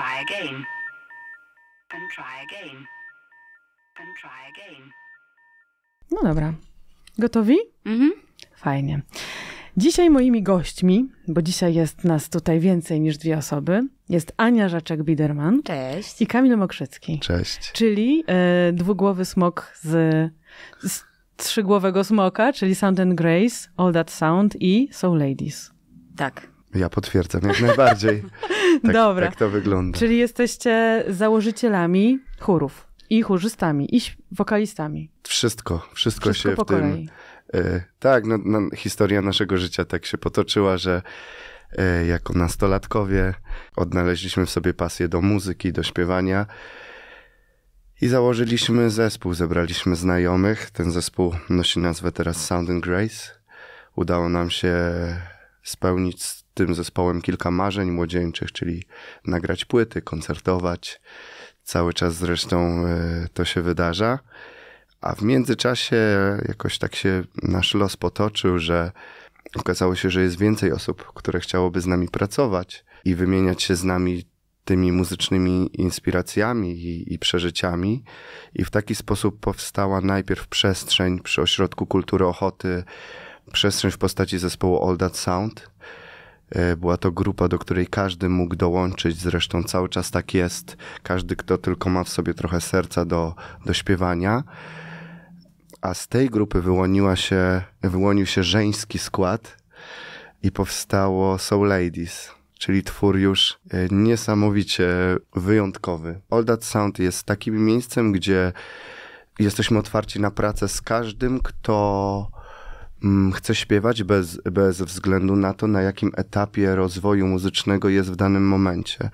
try again. try again. try again. No dobra. Gotowi? Mhm. Fajnie. Dzisiaj moimi gośćmi, bo dzisiaj jest nas tutaj więcej niż dwie osoby, jest Ania Żaczek-Biderman. Cześć. I Kamil Mokrzycki. Cześć. Czyli y, dwugłowy smok z, z trzygłowego smoka, czyli Sound and Grace, All That Sound i Soul Ladies. Tak. Ja potwierdzam jak najbardziej. Tak, Dobra. Tak to wygląda. Czyli jesteście założycielami chórów i chórzystami, i wokalistami. Wszystko, wszystko, wszystko się po w tym... Kolei. Y, tak, no, no, historia naszego życia tak się potoczyła, że y, jako nastolatkowie odnaleźliśmy w sobie pasję do muzyki, do śpiewania i założyliśmy zespół, zebraliśmy znajomych. Ten zespół nosi nazwę teraz Sound and Grace. Udało nam się spełnić tym zespołem kilka marzeń młodzieńczych, czyli nagrać płyty, koncertować. Cały czas zresztą e, to się wydarza. A w międzyczasie jakoś tak się nasz los potoczył, że okazało się, że jest więcej osób, które chciałoby z nami pracować i wymieniać się z nami tymi muzycznymi inspiracjami i, i, przeżyciami. I w taki sposób powstała najpierw przestrzeń przy Ośrodku Kultury Ochoty, przestrzeń w postaci zespołu All That Sound, E, była to grupa, do której każdy mógł dołączyć, zresztą cały czas tak jest. Każdy, kto tylko ma w sobie trochę serca do, do śpiewania. A z tej grupy wyłoniła się, wyłonił się żeński skład i powstało Soul Ladies, czyli twór już e, niesamowicie wyjątkowy. All That Sound jest takim miejscem, gdzie jesteśmy otwarci na pracę z każdym, kto Mm, chce śpiewać bez, bez względu na to, na jakim etapie rozwoju muzycznego jest w danym momencie.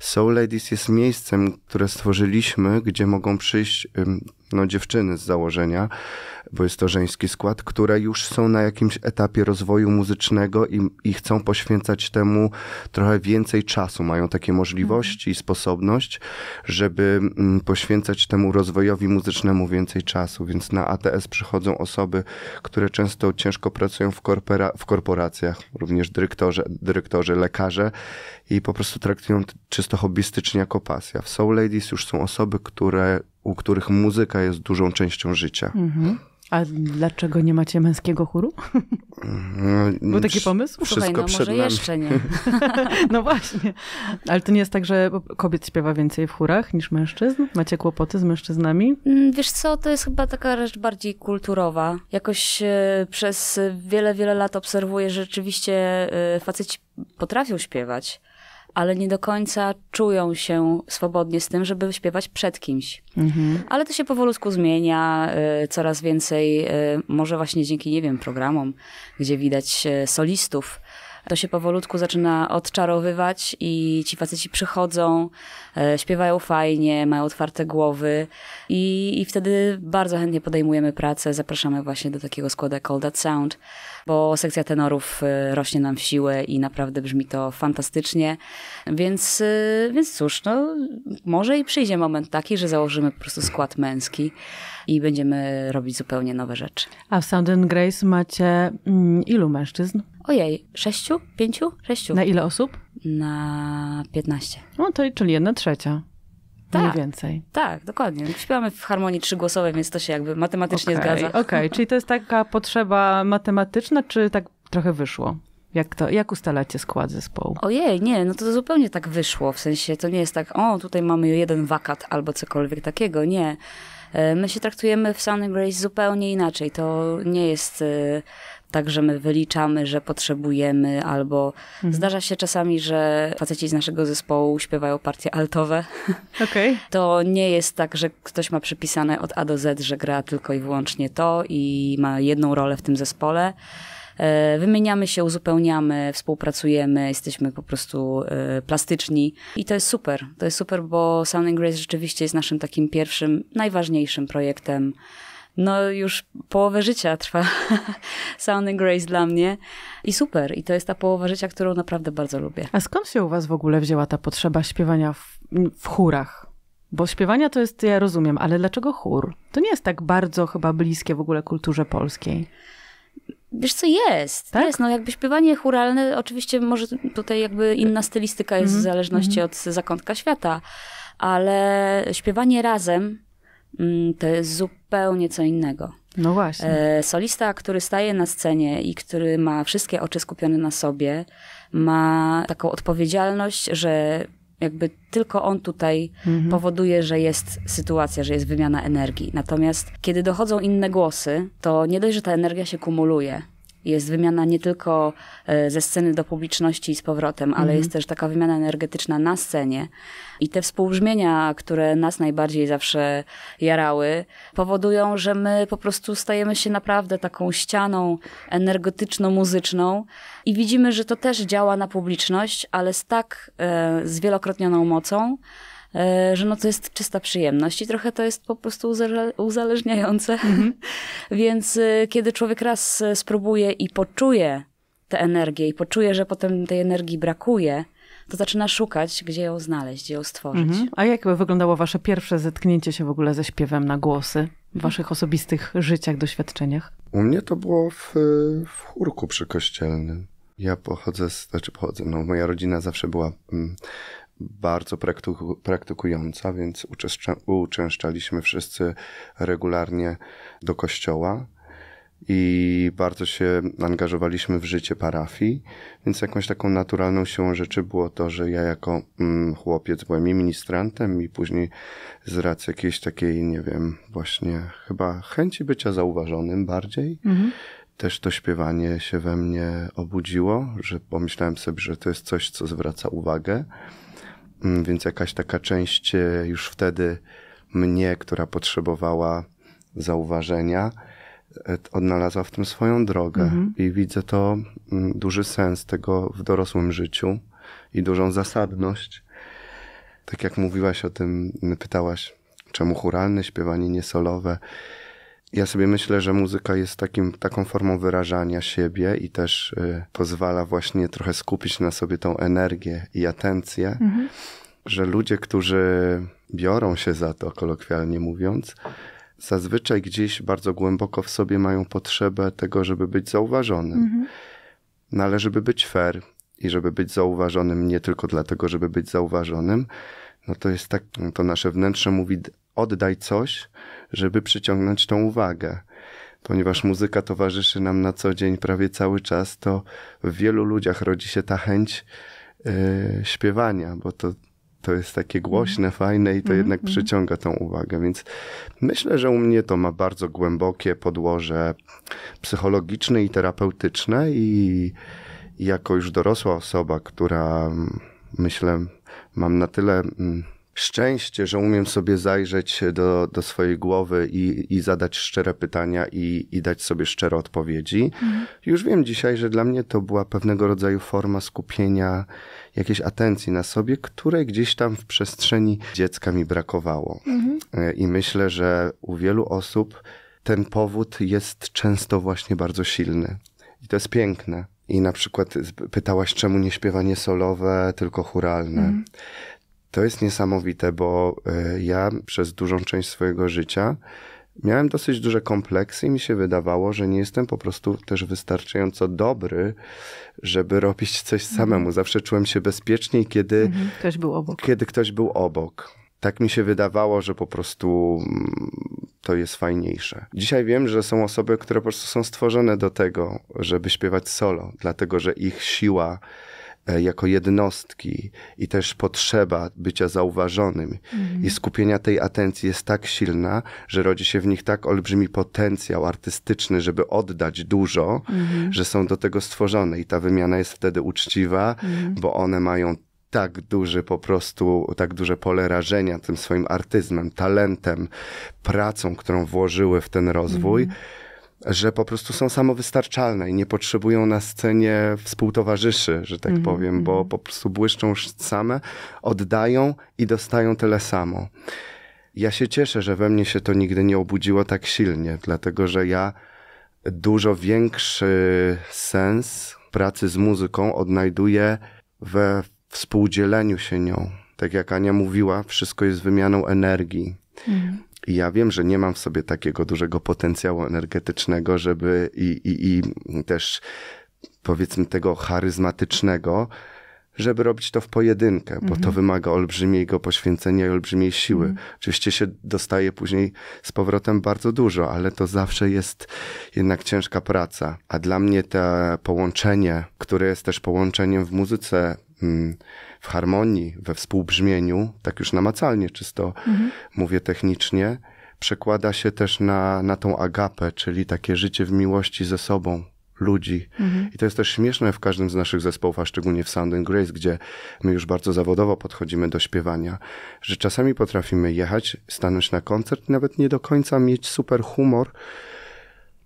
Soul Ladies jest miejscem, które stworzyliśmy, gdzie mogą przyjść no, dziewczyny z założenia, bo jest to żeński skład, które już są na jakimś etapie rozwoju muzycznego i, i chcą poświęcać temu trochę więcej czasu. Mają takie możliwości i mhm. sposobność, żeby poświęcać temu rozwojowi muzycznemu więcej czasu. Więc na ATS przychodzą osoby, które często ciężko pracują w, korpora w korporacjach, również dyrektorzy, dyrektorzy lekarze i po prostu traktują czysto hobbystycznie jako pasja. W Soul Ladies już są osoby, które, u których muzyka jest dużą częścią życia. Mhm. A dlaczego nie macie męskiego chóru? No, Był taki pomysł? Wszystko Słuchaj, no przed może nami. jeszcze nie. no właśnie. Ale to nie jest tak, że kobiet śpiewa więcej w chórach niż mężczyzn? Macie kłopoty z mężczyznami? Mm, wiesz co, to jest chyba taka rzecz bardziej kulturowa. Jakoś e, przez wiele, wiele lat obserwuję, że rzeczywiście e, faceci potrafią śpiewać ale nie do końca czują się swobodnie z tym, żeby śpiewać przed kimś. Mhm. Ale to się powolutku zmienia, y, coraz więcej, y, może właśnie dzięki, nie wiem, programom, gdzie widać y, solistów, to się powolutku zaczyna odczarowywać i ci faceci przychodzą, e, śpiewają fajnie, mają otwarte głowy i, i wtedy bardzo chętnie podejmujemy pracę, zapraszamy właśnie do takiego składu jak All That Sound, bo sekcja tenorów e, rośnie nam w siłę i naprawdę brzmi to fantastycznie, więc, e, więc cóż, no może i przyjdzie moment taki, że założymy po prostu skład męski i będziemy robić zupełnie nowe rzeczy. A w Sound and Grace macie mm, ilu mężczyzn? Ojej, sześciu? Pięciu? Sześciu. Na ile osób? Na piętnaście. No to czyli jedna trzecia. Tak, mniej więcej. Tak, dokładnie. Śpiewamy w harmonii trzygłosowej, więc to się jakby matematycznie okay, zgadza. Okej, okay. czyli to jest taka potrzeba matematyczna, czy tak trochę wyszło? Jak, to, jak ustalacie skład zespołu? Ojej, nie, no to zupełnie tak wyszło. W sensie to nie jest tak, o, tutaj mamy jeden wakat albo cokolwiek takiego. Nie. E, my się traktujemy w Sunny Grace zupełnie inaczej. To nie jest e, tak, że my wyliczamy, że potrzebujemy, albo mhm. zdarza się czasami, że faceci z naszego zespołu śpiewają partie altowe. Okay. To nie jest tak, że ktoś ma przypisane od A do Z, że gra tylko i wyłącznie to i ma jedną rolę w tym zespole. E, wymieniamy się, uzupełniamy, współpracujemy, jesteśmy po prostu e, plastyczni i to jest super. To jest super, bo Sound Grace rzeczywiście jest naszym takim pierwszym, najważniejszym projektem no już połowę życia trwa Sound and Grace dla mnie i super. I to jest ta połowa życia, którą naprawdę bardzo lubię. A skąd się u was w ogóle wzięła ta potrzeba śpiewania w, w chórach? Bo śpiewania to jest, ja rozumiem, ale dlaczego chór? To nie jest tak bardzo chyba bliskie w ogóle kulturze polskiej. Wiesz co, jest. Tak? Jest, no jakby śpiewanie churalne, oczywiście może tutaj jakby inna stylistyka jest mm -hmm. w zależności mm -hmm. od zakątka świata, ale śpiewanie razem Mm, to jest zupełnie co innego. No właśnie. E, solista, który staje na scenie i który ma wszystkie oczy skupione na sobie, ma taką odpowiedzialność, że jakby tylko on tutaj mhm. powoduje, że jest sytuacja, że jest wymiana energii. Natomiast kiedy dochodzą inne głosy, to nie dość, że ta energia się kumuluje, jest wymiana nie tylko e, ze sceny do publiczności i z powrotem, ale mhm. jest też taka wymiana energetyczna na scenie. I te współbrzmienia, które nas najbardziej zawsze jarały, powodują, że my po prostu stajemy się naprawdę taką ścianą energetyczno-muzyczną i widzimy, że to też działa na publiczność, ale z tak e, zwielokrotnioną mocą, E, że no to jest czysta przyjemność i trochę to jest po prostu uzależniające. Mhm. Więc y, kiedy człowiek raz y, spróbuje i poczuje tę energię i poczuje, że potem tej energii brakuje, to zaczyna szukać, gdzie ją znaleźć, gdzie ją stworzyć. Mhm. A jak wyglądało wasze pierwsze zetknięcie się w ogóle ze śpiewem na głosy w waszych osobistych życiach, doświadczeniach? U mnie to było w, w chórku przykościelnym. Ja pochodzę, z, znaczy pochodzę, no moja rodzina zawsze była mm, bardzo praktyku, praktykująca, więc uczęszczaliśmy wszyscy regularnie do kościoła i bardzo się angażowaliśmy w życie parafii, więc jakąś taką naturalną siłą rzeczy było to, że ja jako mm, chłopiec byłem i ministrantem i później z racji jakiejś takiej, nie wiem, właśnie chyba chęci bycia zauważonym bardziej, mhm. też to śpiewanie się we mnie obudziło, że pomyślałem sobie, że to jest coś, co zwraca uwagę. Mm, więc jakaś taka część e, już wtedy mnie, która potrzebowała zauważenia, e, odnalazła w tym swoją drogę. Mhm. I widzę to mm, duży sens tego w dorosłym życiu i dużą zasadność. Tak jak mówiłaś o tym, pytałaś, czemu churalne śpiewanie niesolowe. solowe ja sobie myślę, że muzyka jest takim, taką formą wyrażania siebie i też y, pozwala właśnie trochę skupić na sobie tą energię i atencję, mhm. że ludzie, którzy biorą się za to, kolokwialnie mówiąc, zazwyczaj gdzieś bardzo głęboko w sobie mają potrzebę tego, żeby być zauważonym. Mhm. No ale żeby być fair i żeby być zauważonym nie tylko dlatego, żeby być zauważonym, no to jest tak, to nasze wnętrze mówi oddaj coś, żeby przyciągnąć tą uwagę. Ponieważ muzyka towarzyszy nam na co dzień prawie cały czas, to w wielu ludziach rodzi się ta chęć yy, śpiewania, bo to, to jest takie mhm. głośne, fajne i to mm -hmm. jednak mhm. przyciąga tą uwagę. Więc myślę, że u mnie to ma bardzo głębokie podłoże psychologiczne i terapeutyczne, i, jako już dorosła osoba, która mm, myślę, mam na tyle. Mm, szczęście, że umiem sobie zajrzeć do, do swojej głowy i, i zadać szczere pytania i, i dać sobie szczere odpowiedzi. Mhm. Już wiem dzisiaj, że dla mnie to była pewnego rodzaju forma skupienia jakiejś atencji na sobie, której gdzieś tam w przestrzeni dziecka mi brakowało. Mhm. E, I myślę, że u wielu osób ten powód jest często właśnie bardzo silny. I to jest piękne. I na przykład pytałaś, czemu nie śpiewanie solowe, tylko churalne. Mhm. To jest niesamowite, bo e, ja przez dużą część swojego życia miałem dosyć duże kompleksy i mi się wydawało, że nie jestem po prostu też wystarczająco dobry, żeby robić coś mhm. samemu. Zawsze czułem się bezpieczniej, kiedy mhm. ktoś był obok. Kiedy ktoś był obok. Tak mi się wydawało, że po prostu mm, to jest fajniejsze. Dzisiaj wiem, że są osoby, które po prostu są stworzone do tego, żeby śpiewać solo, dlatego że ich siła E, jako jednostki i też potrzeba bycia zauważonym mhm. i skupienia tej atencji jest tak silna, że rodzi się w nich tak olbrzymi potencjał artystyczny, żeby oddać dużo, mhm. że są do tego stworzone i ta wymiana jest wtedy uczciwa, mhm. bo one mają tak duży po prostu, tak duże pole rażenia tym swoim artyzmem, talentem, pracą, którą włożyły w ten rozwój, mm że po prostu są samowystarczalne i nie potrzebują na scenie współtowarzyszy, że tak mm -hmm. powiem, bo mhm. po prostu błyszczą same, oddają i dostają tyle samo. Ja się cieszę, że we mnie się to nigdy nie obudziło tak silnie, dlatego że ja dużo większy sens pracy z muzyką odnajduję we współdzieleniu się nią. Tak jak Ania mówiła, wszystko jest wymianą energii. Mhm. I ja wiem, że nie mam w sobie takiego dużego potencjału energetycznego, żeby i, i, i też powiedzmy tego charyzmatycznego, żeby robić to w pojedynkę, bo to mhm. wymaga olbrzymiego poświęcenia i olbrzymiej siły. Mhm. Oczywiście się dostaje później z powrotem bardzo dużo, ale to zawsze jest jednak ciężka praca. A dla mnie to połączenie, które jest też połączeniem w muzyce, mm, w harmonii, we współbrzmieniu, tak już namacalnie, czysto mhm. mówię technicznie, przekłada się też na, na tą agapę, czyli takie życie w miłości ze sobą, ludzi. Mhm. I to jest też śmieszne w każdym z naszych zespołów, a szczególnie w Sound and Grace, gdzie my już bardzo zawodowo podchodzimy do śpiewania, że czasami potrafimy jechać, stanąć na koncert, nawet nie do końca mieć super humor,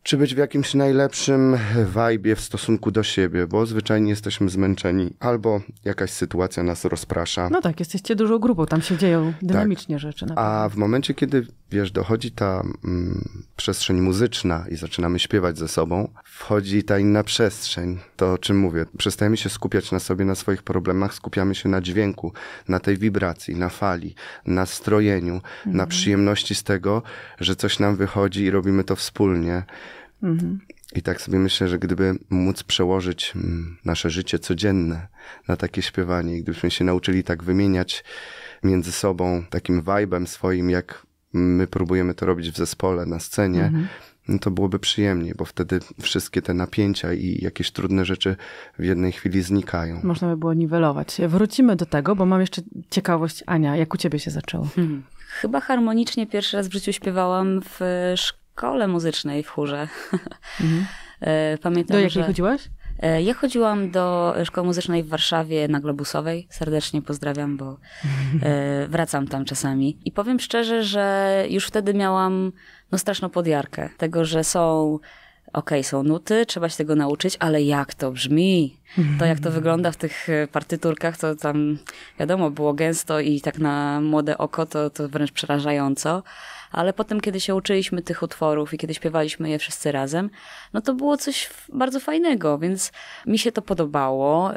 czy być w jakimś najlepszym wajbie w stosunku do siebie, bo zwyczajnie jesteśmy zmęczeni, albo jakaś sytuacja nas rozprasza. No tak, jesteście dużą grupą, tam się dzieją dynamicznie tak. rzeczy. A w momencie, kiedy wiesz, dochodzi ta mm, przestrzeń muzyczna i zaczynamy śpiewać ze sobą, wchodzi ta inna przestrzeń, to o czym mówię. Przestajemy się skupiać na sobie, na swoich problemach, skupiamy się na dźwięku, na tej wibracji, na fali, na strojeniu, na mhm. przyjemności z tego, że coś nam wychodzi i robimy to wspólnie. Mhm. I tak sobie myślę, że gdyby móc przełożyć mm, nasze życie codzienne na takie śpiewanie, i gdybyśmy się nauczyli tak wymieniać między sobą takim vibem swoim, jak my próbujemy to robić w zespole, na scenie, mhm. no to byłoby przyjemniej, bo wtedy wszystkie te napięcia i jakieś trudne rzeczy w jednej chwili znikają. Można by było niwelować. Wrócimy do tego, bo mam jeszcze ciekawość, Ania, jak u ciebie się zaczęło? Mhm. Chyba harmonicznie pierwszy raz w życiu śpiewałam w szkole szkole muzycznej w chórze. Mhm. E, pamiętam, do jakiej że... chodziłaś? E, ja chodziłam do szkoły muzycznej w Warszawie na Globusowej. Serdecznie pozdrawiam, bo e, wracam tam czasami. I powiem szczerze, że już wtedy miałam no straszną podjarkę tego, że są okej, okay, są nuty, trzeba się tego nauczyć, ale jak to brzmi? To jak to wygląda w tych partyturkach, to tam wiadomo, było gęsto i tak na młode oko to, to wręcz przerażająco ale potem, kiedy się uczyliśmy tych utworów i kiedy śpiewaliśmy je wszyscy razem, no to było coś bardzo fajnego, więc mi się to podobało. Y,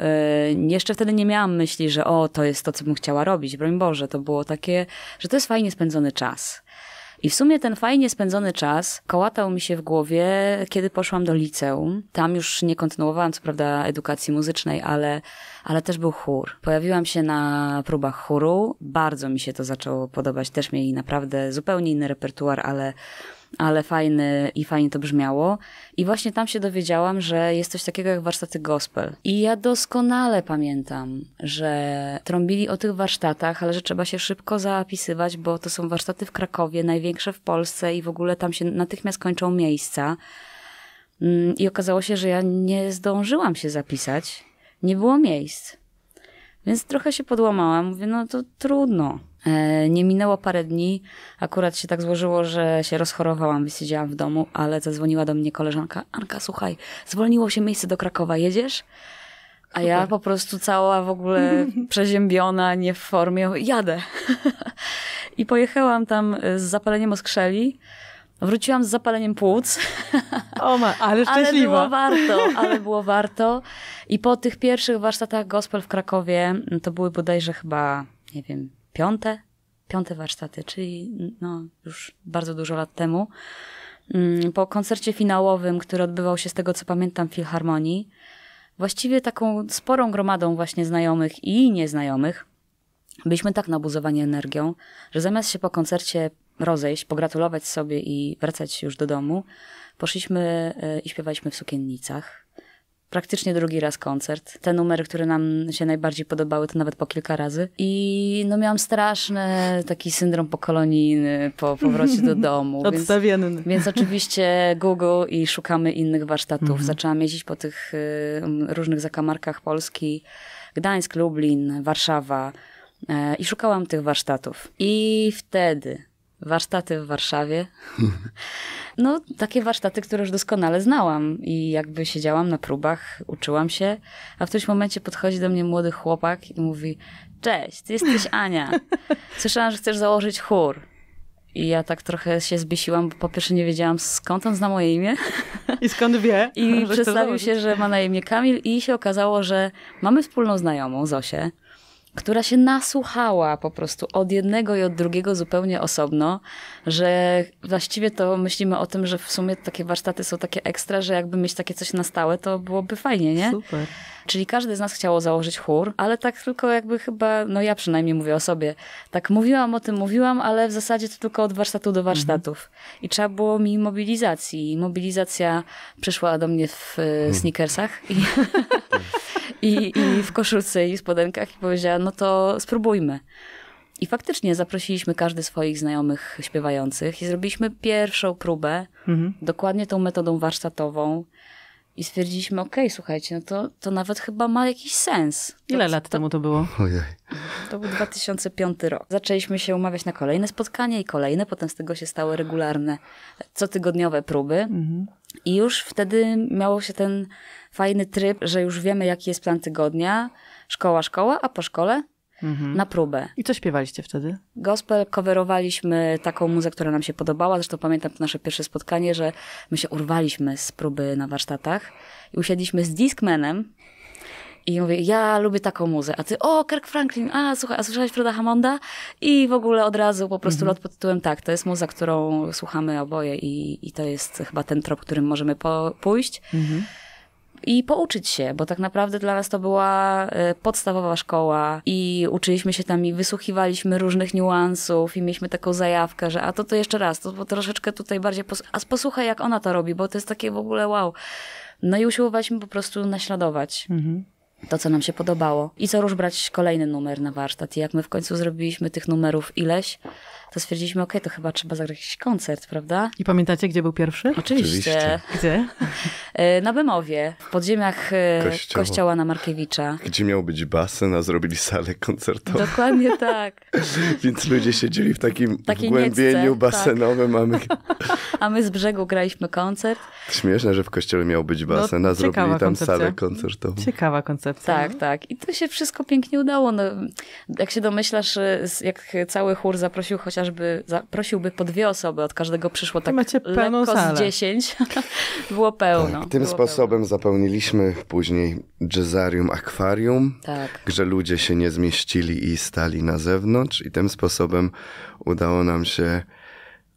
jeszcze wtedy nie miałam myśli, że o, to jest to, co bym chciała robić, broń Boże, to było takie, że to jest fajnie spędzony czas. I w sumie ten fajnie spędzony czas kołatał mi się w głowie, kiedy poszłam do liceum. Tam już nie kontynuowałam, co prawda, edukacji muzycznej, ale, ale też był chór. Pojawiłam się na próbach chóru. Bardzo mi się to zaczęło podobać. Też mieli naprawdę zupełnie inny repertuar, ale ale fajny i fajnie to brzmiało. I właśnie tam się dowiedziałam, że jest coś takiego jak warsztaty gospel. I ja doskonale pamiętam, że trąbili o tych warsztatach, ale że trzeba się szybko zapisywać, bo to są warsztaty w Krakowie, największe w Polsce i w ogóle tam się natychmiast kończą miejsca. Mm, I okazało się, że ja nie zdążyłam się zapisać, nie było miejsc. Więc trochę się podłamałam, mówię, no to trudno, E, nie minęło parę dni, akurat się tak złożyło, że się rozchorowałam, i siedziałam w domu, ale zadzwoniła do mnie koleżanka, Anka, słuchaj, zwolniło się miejsce do Krakowa, jedziesz? A ja po prostu cała w ogóle przeziębiona, nie w formie, jadę. I pojechałam tam e, z zapaleniem oskrzeli. Wróciłam z zapaleniem płuc. O ma, ale szczęśliwa. Ale było warto, ale było warto. I po tych pierwszych warsztatach gospel w Krakowie, to były bodajże chyba, nie wiem, piąte, piąte warsztaty, czyli no, już bardzo dużo lat temu. Mm, po koncercie finałowym, który odbywał się z tego co pamiętam w Filharmonii, właściwie taką sporą gromadą właśnie znajomych i nieznajomych, byliśmy tak nabuzowani energią, że zamiast się po koncercie rozejść, pogratulować sobie i wracać już do domu, poszliśmy e, i śpiewaliśmy w sukiennicach praktycznie drugi raz koncert. Te numery, które nam się najbardziej podobały, to nawet po kilka razy. I no miałam straszny taki syndrom pokolonijny po powrocie do domu. Odstawienny. Więc, więc oczywiście Google i szukamy innych warsztatów. Mhm. Zaczęłam jeździć po tych różnych zakamarkach Polski. Gdańsk, Lublin, Warszawa. E, I szukałam tych warsztatów. I wtedy warsztaty w Warszawie. No, takie warsztaty, które już doskonale znałam i jakby siedziałam na próbach, uczyłam się, a w którymś momencie podchodzi do mnie młody chłopak i mówi: Cześć, ty jesteś Ania. Słyszałam, że chcesz założyć chór. I ja tak trochę się zbiesiłam, bo po pierwsze nie wiedziałam skąd on zna moje imię. I skąd wie. I przedstawił się, że ma na imię Kamil i się okazało, że mamy wspólną znajomą, Zosię, która się nasłuchała po prostu od jednego i od drugiego zupełnie osobno, że właściwie to myślimy o tym, że w sumie takie warsztaty są takie ekstra, że jakby mieć takie coś na stałe, to byłoby fajnie, nie? Super. Czyli każdy z nas chciało założyć chór, ale tak tylko jakby chyba, no ja przynajmniej mówię o sobie, tak mówiłam o tym, mówiłam, ale w zasadzie to tylko od warsztatu do mhm. warsztatów. Mhm. I trzeba było mi mobilizacji. I mobilizacja przyszła do mnie w e, mhm. sneakersach i i, i w koszulce i w spodenkach i powiedziała, no to spróbujmy. I faktycznie zaprosiliśmy każdy swoich znajomych śpiewających i zrobiliśmy pierwszą próbę, mhm. dokładnie tą metodą warsztatową. I stwierdziliśmy, okej, okay, słuchajcie, no to, to nawet chyba ma jakiś sens. Ile to, lat to, temu to było? Ojej. To był 2005 rok. Zaczęliśmy się umawiać na kolejne spotkanie i kolejne, potem z tego się stały regularne, e, cotygodniowe próby. Mhm. I już wtedy miało się ten fajny tryb, że już wiemy, jaki jest plan tygodnia. Szkoła, szkoła, a po szkole mhm. na próbę. I co śpiewaliście wtedy? Gospel, coverowaliśmy taką muzę, która nam się podobała. Zresztą pamiętam nasze pierwsze spotkanie, że my się urwaliśmy z próby na warsztatach i usiedliśmy z Discmanem i mówię, ja lubię taką muzę. A ty, o, Kirk Franklin, a słuchaj, a słyszałeś Freda Hammonda? I w ogóle od razu po prostu mhm. lot pod tytułem tak, to jest muza, którą słuchamy oboje i, i to jest chyba ten trop, którym możemy po, pójść. Mhm i pouczyć się, bo tak naprawdę dla nas to była e, podstawowa szkoła i uczyliśmy się tam i wysłuchiwaliśmy różnych niuansów i mieliśmy taką zajawkę, że a to to jeszcze raz, to, troszeczkę tutaj bardziej, pos a posłuchaj jak ona to robi, bo to jest takie w ogóle wow. No i usiłowaliśmy po prostu naśladować. Mhm to, co nam się podobało. I co rusz brać kolejny numer na warsztat. I jak my w końcu zrobiliśmy tych numerów ileś, to stwierdziliśmy, ok, to chyba trzeba zagrać jakiś koncert, prawda? I pamiętacie, gdzie był pierwszy? Oczywiście. Gdzie? E, na Bemowie, w podziemiach e, Kościoła. kościoła na Markiewicza. Gdzie miał być basen, a zrobili salę koncertową. Dokładnie tak. Więc ludzie siedzieli w takim Takiej głębieniu niecce, tak. basenowym, tak. a, my... a my z brzegu graliśmy koncert. Śmieszne, że w kościele miał być no, basen, no, a zrobili tam koncepcja. salę koncertową. Ciekawa koncepcja. Tak, no? tak. I to się wszystko pięknie udało. No, jak się domyślasz, e, jak cały chór zaprosił chociaż chociażby prosiłby po dwie osoby, od każdego przyszło tak Macie lekko z dziesięć. Było pełno. Tak, tym było sposobem pełno. zapełniliśmy później Jazzarium Akwarium, tak. gdzie ludzie się nie zmieścili i stali na zewnątrz i tym sposobem udało nam się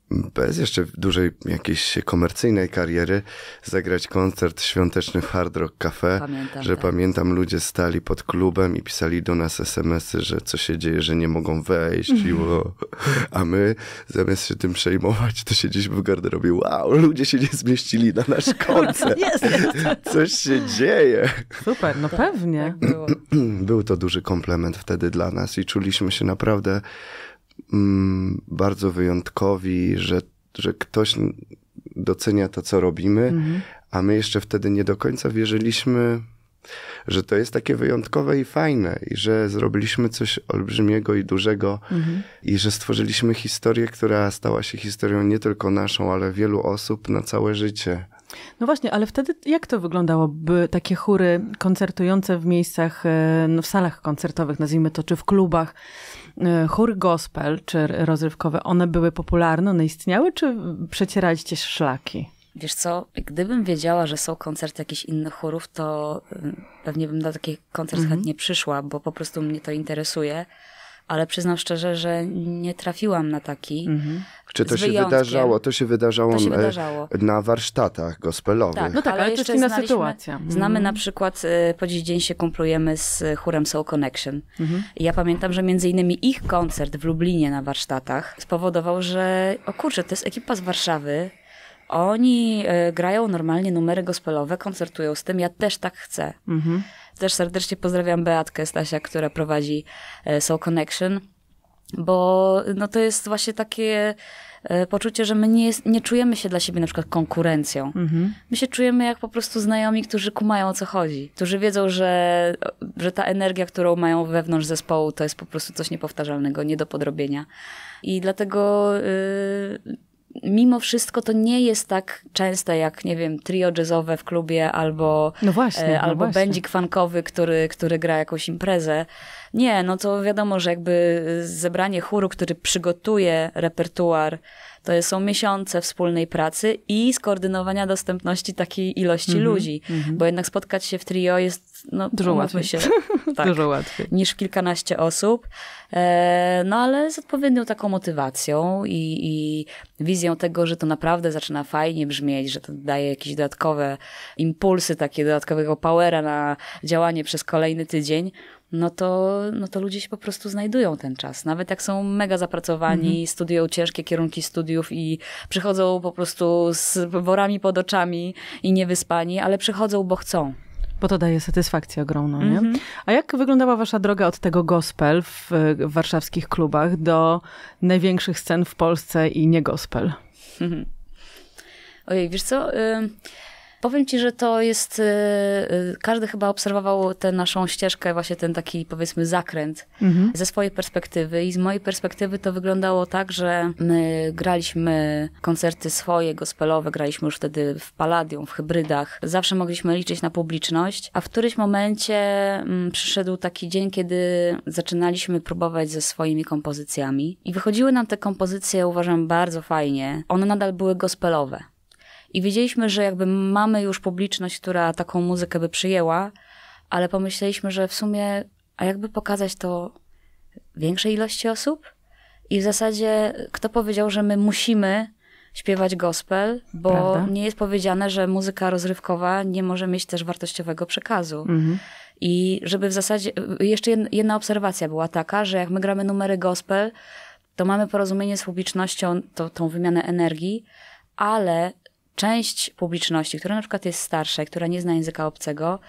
bez jeszcze dużej jakiejś komercyjnej kariery zagrać koncert świąteczny w Hard Rock Cafe, pamiętam, że tak. pamiętam ludzie stali pod klubem i pisali do nas smsy, że co się dzieje, że nie mogą wejść a my zamiast się tym przejmować, to siedzieliśmy w garderobie, wow, ludzie się nie zmieścili na nasz koncert. Tak. Coś się dzieje. Super, no tak, pewnie. Tak Był to duży komplement wtedy dla nas i czuliśmy się naprawdę mm, bardzo wyjątkowi, że, że ktoś docenia to, co robimy, mhm. a my jeszcze wtedy nie do końca wierzyliśmy, że to jest takie wyjątkowe i fajne, i że zrobiliśmy coś olbrzymiego i dużego, mhm. i że stworzyliśmy historię, która stała się historią nie tylko naszą, ale wielu osób na całe życie. No właśnie, ale wtedy jak to wyglądałoby takie chóry koncertujące w miejscach, e, no w salach koncertowych, nazwijmy to, czy w klubach? E, chór gospel czy rozrywkowe, one były popularne, one istniały, czy przecieraliście szlaki? Wiesz co, gdybym wiedziała, że są koncerty jakichś innych chórów, to e, pewnie bym na taki koncert mhm. chętnie przyszła, bo po prostu mnie to interesuje ale przyznam szczerze, że nie trafiłam na taki. Mhm. Czy to się wydarzało? To się wydarzało, to się e, wydarzało. na warsztatach gospelowych. Tak, no tak, ale, ale to jest inna sytuacja. Mhm. Znamy na przykład, e, po dziś dzień się kumplujemy z chórem Soul Connection. Mhm. Ja pamiętam, że między innymi ich koncert w Lublinie na warsztatach spowodował, że o kurczę, to jest ekipa z Warszawy, oni e, grają normalnie numery gospelowe, koncertują z tym. Ja też tak chcę. Mhm. Też serdecznie pozdrawiam Beatkę Stasia, która prowadzi e, Soul Connection, bo no to jest właśnie takie e, poczucie, że my nie, nie czujemy się dla siebie na przykład konkurencją. Mhm. My się czujemy jak po prostu znajomi, którzy kumają o co chodzi, którzy wiedzą, że, że ta energia, którą mają wewnątrz zespołu, to jest po prostu coś niepowtarzalnego, nie do podrobienia. I dlatego yy, mimo wszystko to nie jest tak częste jak, nie wiem, trio jazzowe w klubie albo, no właśnie, e, no albo no będzik fankowy, który, który gra jakąś imprezę. Nie, no to wiadomo, że jakby zebranie chóru, który przygotuje repertuar to są miesiące wspólnej pracy i skoordynowania dostępności takiej ilości mm -hmm, ludzi, mm -hmm. bo jednak spotkać się w trio jest no, dużo łatwiej. Się, tak, dużo łatwiej niż kilkanaście osób. E, no ale z odpowiednią taką motywacją i, i wizją tego, że to naprawdę zaczyna fajnie brzmieć, że to daje jakieś dodatkowe impulsy, takie dodatkowego powera na działanie przez kolejny tydzień no to, no to ludzie się po prostu znajdują ten czas. Nawet jak są mega zapracowani, mhm. studiują ciężkie kierunki studiów i przychodzą po prostu z worami pod oczami i niewyspani, ale przychodzą, bo chcą. Bo to daje satysfakcję ogromną, nie? Mm -hmm. A jak wyglądała wasza droga od tego gospel w, e, w, warszawskich klubach do największych scen w Polsce i nie gospel? Mm -hmm. Ojej, wiesz co... Y Powiem ci, że to jest. Y, y, każdy chyba obserwował tę naszą ścieżkę, właśnie ten taki powiedzmy zakręt mhm. ze swojej perspektywy. I z mojej perspektywy to wyglądało tak, że my graliśmy koncerty swoje, gospelowe, graliśmy już wtedy w Palladium, w hybrydach. Zawsze mogliśmy liczyć na publiczność, a w którymś momencie mm, przyszedł taki dzień, kiedy zaczynaliśmy próbować ze swoimi kompozycjami. I wychodziły nam te kompozycje, uważam, bardzo fajnie. One nadal były gospelowe. I wiedzieliśmy, że jakby mamy już publiczność, która taką muzykę by przyjęła, ale pomyśleliśmy, że w sumie, a jakby pokazać to większej ilości osób? I w zasadzie kto powiedział, że my musimy śpiewać gospel, bo Prawda? nie jest powiedziane, że muzyka rozrywkowa nie może mieć też wartościowego przekazu. Mhm. I żeby w zasadzie, jeszcze jedna obserwacja była taka, że jak my gramy numery gospel, to mamy porozumienie z publicznością, to, tą wymianę energii, ale część publiczności, która na przykład jest starsza, która nie zna języka obcego,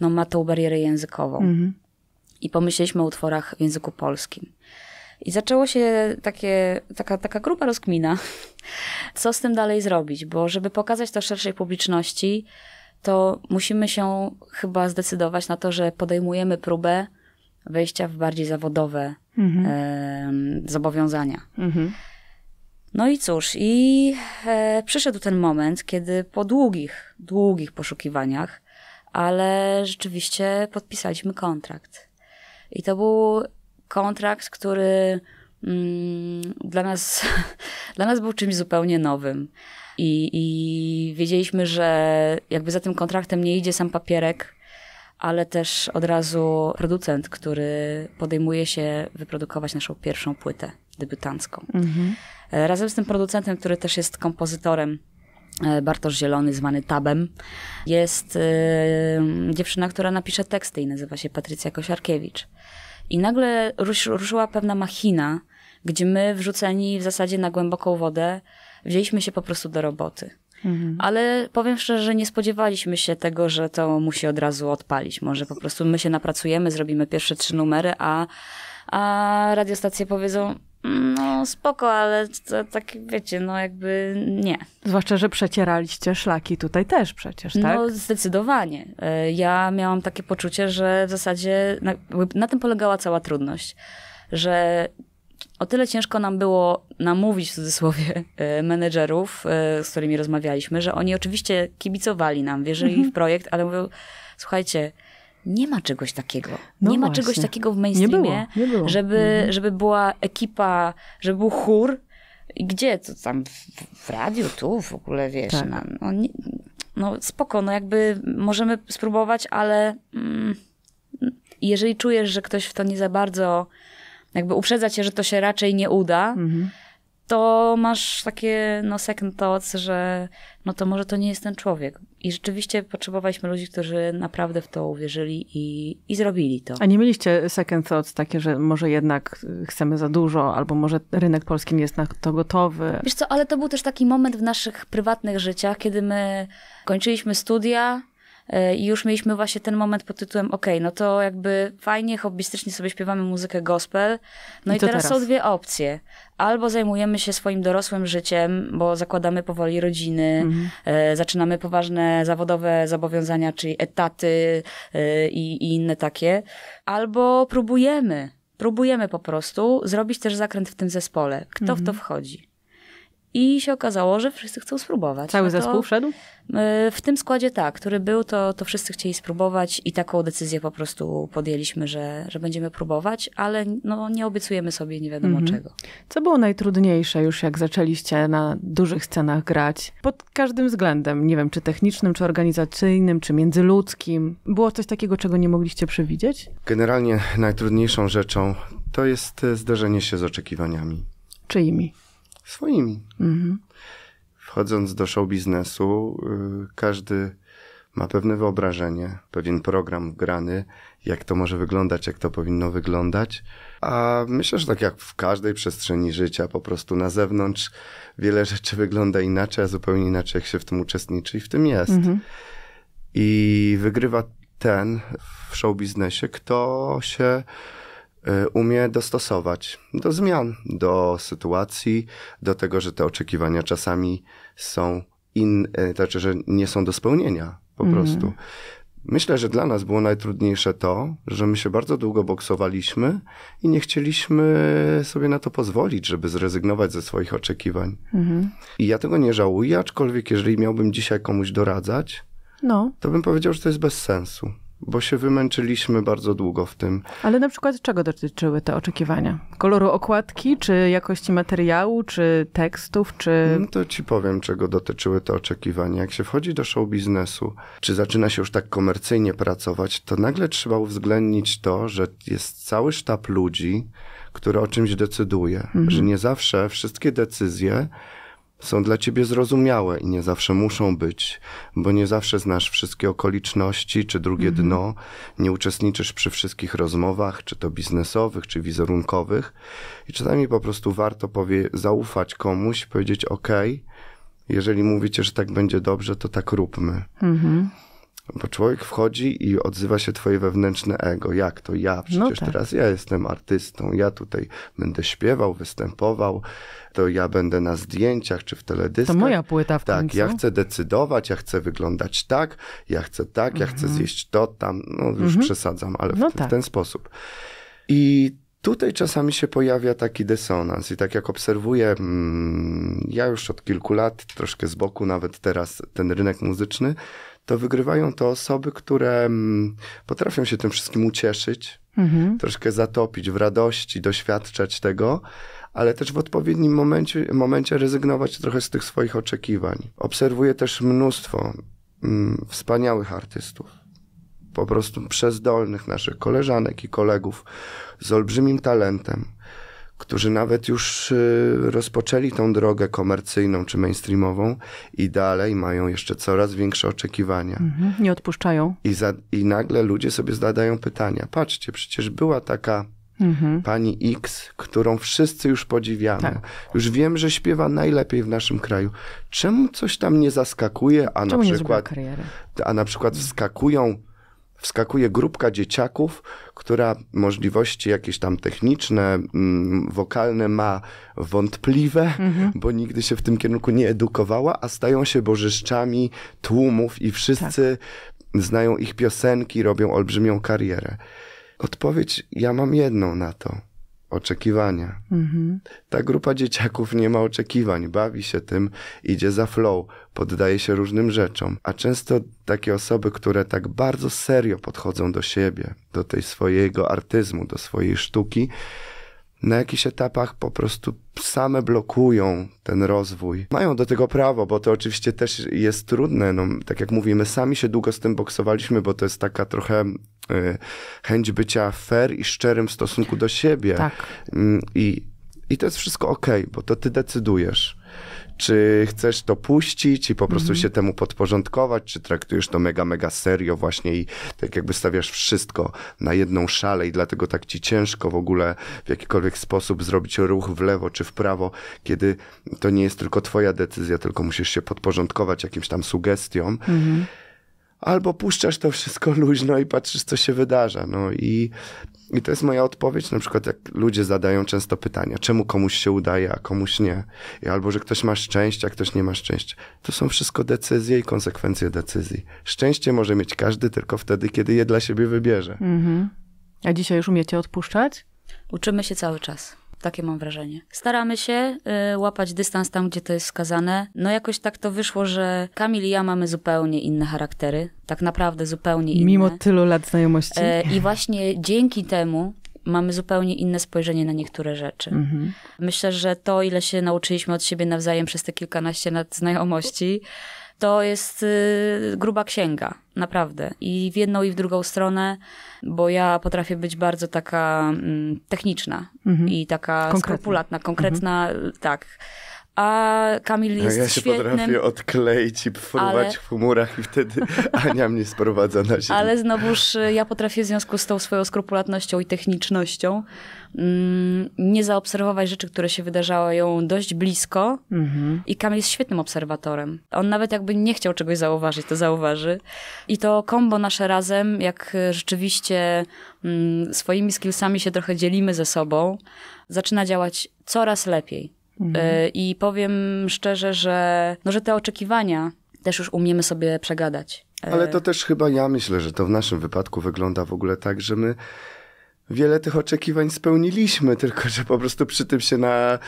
no ma tą barierę językową. Mhm. I pomyśleliśmy o utworach w języku polskim. I zaczęło się takie, taka, taka grupa rozkmina, co z tym dalej zrobić, bo żeby pokazać to szerszej publiczności, to musimy się chyba zdecydować na to, że podejmujemy próbę wejścia w bardziej zawodowe mhm. e, zobowiązania. Mhm. No i cóż, i e, przyszedł ten moment, kiedy po długich, długich poszukiwaniach, ale rzeczywiście podpisaliśmy kontrakt. I to był kontrakt, który mm, dla, nas, dla nas był czymś zupełnie nowym. I, I wiedzieliśmy, że jakby za tym kontraktem nie idzie sam papierek, ale też od razu producent, który podejmuje się wyprodukować naszą pierwszą płytę debiutancką. Mhm. E, razem z tym producentem, który też jest kompozytorem, e, Bartosz Zielony, zwany Tabem, jest e, dziewczyna, która napisze teksty i nazywa się Patrycja Kosiarkiewicz. I nagle ruszyła pewna machina, gdzie my wrzuceni w zasadzie na głęboką wodę wzięliśmy się po prostu do roboty. Mhm. Ale powiem szczerze, że nie spodziewaliśmy się tego, że to musi od razu odpalić. Może po prostu my się napracujemy, zrobimy pierwsze trzy numery, a, a radiostacje powiedzą, no spoko, ale to, tak wiecie, no jakby nie. Zwłaszcza, że przecieraliście szlaki tutaj też przecież, tak? No zdecydowanie. E, ja miałam takie poczucie, że w zasadzie na, na tym polegała cała trudność, że o tyle ciężko nam było namówić w cudzysłowie e, menedżerów, e, z którymi rozmawialiśmy, że oni oczywiście kibicowali nam, wierzyli w projekt, ale mówią, słuchajcie, nie ma czegoś takiego. No nie ma czegoś takiego w mainstreamie, nie było, nie było. Żeby, mhm. żeby była ekipa, żeby był chór. Gdzie? To tam w, w radiu, tu w ogóle, wiesz. Tak. no, nie, no spoko, no jakby możemy spróbować, ale mm, jeżeli czujesz, że ktoś w to nie za bardzo jakby uprzedza cię, że to się raczej nie uda, mhm to masz takie no second thoughts, że no to może to nie jest ten człowiek. I rzeczywiście potrzebowaliśmy ludzi, którzy naprawdę w to uwierzyli i, i zrobili to. A nie mieliście second thoughts takie, że może jednak chcemy za dużo, albo może rynek polski nie jest na to gotowy? Wiesz co, ale to był też taki moment w naszych prywatnych życiach, kiedy my kończyliśmy studia, i już mieliśmy właśnie ten moment pod tytułem, ok, no to jakby fajnie, hobbystycznie sobie śpiewamy muzykę gospel. No i, i teraz, teraz są dwie opcje. Albo zajmujemy się swoim dorosłym życiem, bo zakładamy powoli rodziny, mhm. e, zaczynamy poważne zawodowe zobowiązania, czyli etaty e, i, i inne takie. Albo próbujemy próbujemy po prostu zrobić też zakręt w tym zespole. Kto mhm. w to mhm. wchodzi? I się okazało, że wszyscy chcą spróbować. Cały no zespół wszedł? E, w tym składzie tak, który był, to, to wszyscy chcieli spróbować i taką decyzję po prostu podjęliśmy, że, że będziemy próbować, ale no, nie obiecujemy sobie nie wiadomo mhm. czego. Co było najtrudniejsze już jak zaczęliście na dużych scenach grać? Pod każdym względem, nie wiem, czy technicznym, czy organizacyjnym, czy międzyludzkim. Było coś takiego, czego nie mogliście przewidzieć? Generalnie najtrudniejszą rzeczą to jest e, zderzenie się z oczekiwaniami. Czyimi? swoimi. Mhm. Wchodząc do show biznesu, y, każdy ma pewne wyobrażenie, pewien program grany, jak to może wyglądać, jak to powinno wyglądać. A myślę, że tak jak w każdej przestrzeni życia, po prostu na zewnątrz wiele rzeczy wygląda inaczej, a zupełnie inaczej, jak się w tym uczestniczy i w tym jest. Mhm. I wygrywa ten w show biznesie, kto się E, umie dostosować do zmian, do sytuacji, do tego, że te oczekiwania czasami są in, e, znaczy, że nie są do spełnienia po mhm. prostu. Myślę, że dla nas było najtrudniejsze to, że my się bardzo długo boksowaliśmy i nie chcieliśmy sobie na to pozwolić, żeby zrezygnować ze swoich oczekiwań. Mhm. I ja tego nie żałuję, aczkolwiek jeżeli miałbym dzisiaj komuś doradzać, no. to bym powiedział, że to jest bez sensu bo się wymęczyliśmy bardzo długo w tym. Ale na przykład czego dotyczyły te oczekiwania? Koloru okładki, czy jakości materiału, czy tekstów, czy... No to ci powiem, czego dotyczyły te oczekiwania. Jak się wchodzi do show biznesu, czy zaczyna się już tak komercyjnie pracować, to nagle trzeba uwzględnić to, że jest cały sztab ludzi, który o czymś decyduje, mhm. że nie zawsze wszystkie decyzje są dla ciebie zrozumiałe i nie zawsze muszą być, bo nie zawsze znasz wszystkie okoliczności czy drugie mhm. dno, nie uczestniczysz przy wszystkich rozmowach, czy to biznesowych, czy wizerunkowych. I czasami po prostu warto powie, zaufać komuś, powiedzieć: OK, jeżeli mówicie, że tak będzie dobrze, to tak róbmy. Mhm. Bo człowiek wchodzi i odzywa się twoje wewnętrzne ego. Jak to ja? No Przecież no tak. teraz ja jestem artystą, ja tutaj będę śpiewał, występował, to ja będę na zdjęciach czy w teledyskach. To moja płyta w Tak, końcu. ja chcę decydować, ja chcę wyglądać tak, ja chcę tak, mhm. ja chcę mhm. zjeść to, tam, no już mhm. przesadzam, ale w, no tak. w ten sposób. I tutaj czasami się pojawia taki dysonans i tak jak obserwuję, mm, ja już od kilku lat, troszkę z boku nawet teraz ten rynek muzyczny, to wygrywają to osoby, które mm, potrafią się tym wszystkim ucieszyć, mhm. troszkę zatopić w radości, doświadczać tego, ale też w odpowiednim momencie, momencie rezygnować trochę z tych swoich oczekiwań. Obserwuję też mnóstwo mm, wspaniałych artystów, po prostu przezdolnych naszych koleżanek i kolegów z olbrzymim talentem którzy nawet już y, rozpoczęli tą drogę komercyjną czy mainstreamową i dalej mają jeszcze coraz większe oczekiwania. Mhm, nie odpuszczają. I, za, I nagle ludzie sobie zadają pytania. Patrzcie, przecież była taka Mhm. pani X, którą wszyscy już podziwiamy. Tak. Już wiem, że śpiewa najlepiej w naszym kraju. Czemu coś tam nie zaskakuje, a Czemu na przykład a na przykład wskakują wskakuje grupka dzieciaków, która możliwości jakieś tam techniczne, mm, wokalne ma wątpliwe, mhm. bo nigdy się w tym kierunku nie edukowała, a stają się bożyszczami tłumów i wszyscy tak. znają ich piosenki, robią olbrzymią karierę. Odpowiedź ja mam jedną na to oczekiwania. Mhm. Ta grupa dzieciaków nie ma oczekiwań, bawi się tym, idzie za flow, poddaje się różnym rzeczom. A często takie osoby, które tak bardzo serio podchodzą do siebie, do tej swojego artyzmu, do swojej sztuki, na jakichś etapach po prostu same blokują ten rozwój. Mają do tego prawo, bo to oczywiście też jest trudne. No, tak jak mówimy, sami się długo z tym boksowaliśmy, bo to jest taka trochę y, chęć bycia fair i szczerym w stosunku do siebie. Tak. Mm, I y, i to jest wszystko ok, bo to ty decydujesz. Czy chcesz to puścić i po prostu mm. się temu podporządkować, czy traktujesz to mega, mega serio właśnie i tak jakby stawiasz wszystko na jedną szalę i dlatego tak ci ciężko w ogóle w jakikolwiek sposób zrobić ruch w lewo czy w prawo, kiedy to nie jest tylko twoja decyzja, tylko musisz się podporządkować jakimś tam sugestiom. Mm albo puszczasz to wszystko luźno i patrzysz, co się wydarza. No i i to jest moja odpowiedź, na przykład jak ludzie zadają często pytania, czemu komuś się udaje, a komuś nie, albo że ktoś ma szczęście, a ktoś nie ma szczęścia. To są wszystko decyzje i konsekwencje decyzji. Szczęście może mieć każdy tylko wtedy, kiedy je dla siebie wybierze. Mhm. A dzisiaj już umiecie odpuszczać? Uczymy się cały czas. Takie mam wrażenie. Staramy się y, łapać dystans tam, gdzie to jest wskazane. No jakoś tak to wyszło, że Kamil i ja mamy zupełnie inne charaktery. Tak naprawdę zupełnie inne. Mimo tylu lat znajomości. E, I właśnie dzięki temu mamy zupełnie inne spojrzenie na niektóre rzeczy. Mhm. Myślę, że to, ile się nauczyliśmy od siebie nawzajem przez te kilkanaście lat znajomości, to jest y, gruba księga, naprawdę. I w jedną, i w drugą stronę, bo ja potrafię być bardzo taka mm, techniczna mhm. i taka konkretna. skrupulatna, konkretna, mhm. tak a Kamil no, jest Ja się świetnym, potrafię odkleić i fruwać ale... w chmurach i wtedy Ania mnie sprowadza na ziemię. Ale znowuż y, ja potrafię w związku z tą swoją skrupulatnością i technicznością Mm, nie zaobserwować rzeczy, które się wydarzają dość blisko. Mhm. I Kamil jest świetnym obserwatorem. On nawet jakby nie chciał czegoś zauważyć, to zauważy. I to kombo nasze razem, jak rzeczywiście mm, swoimi skillsami się trochę dzielimy ze sobą, zaczyna działać coraz lepiej. Mhm. E, I powiem szczerze, że, no, że te oczekiwania też już umiemy sobie przegadać. E, Ale to też chyba ja myślę, że to w naszym wypadku wygląda w ogóle tak, że my wiele tych oczekiwań spełniliśmy, tylko że po prostu przy tym się na,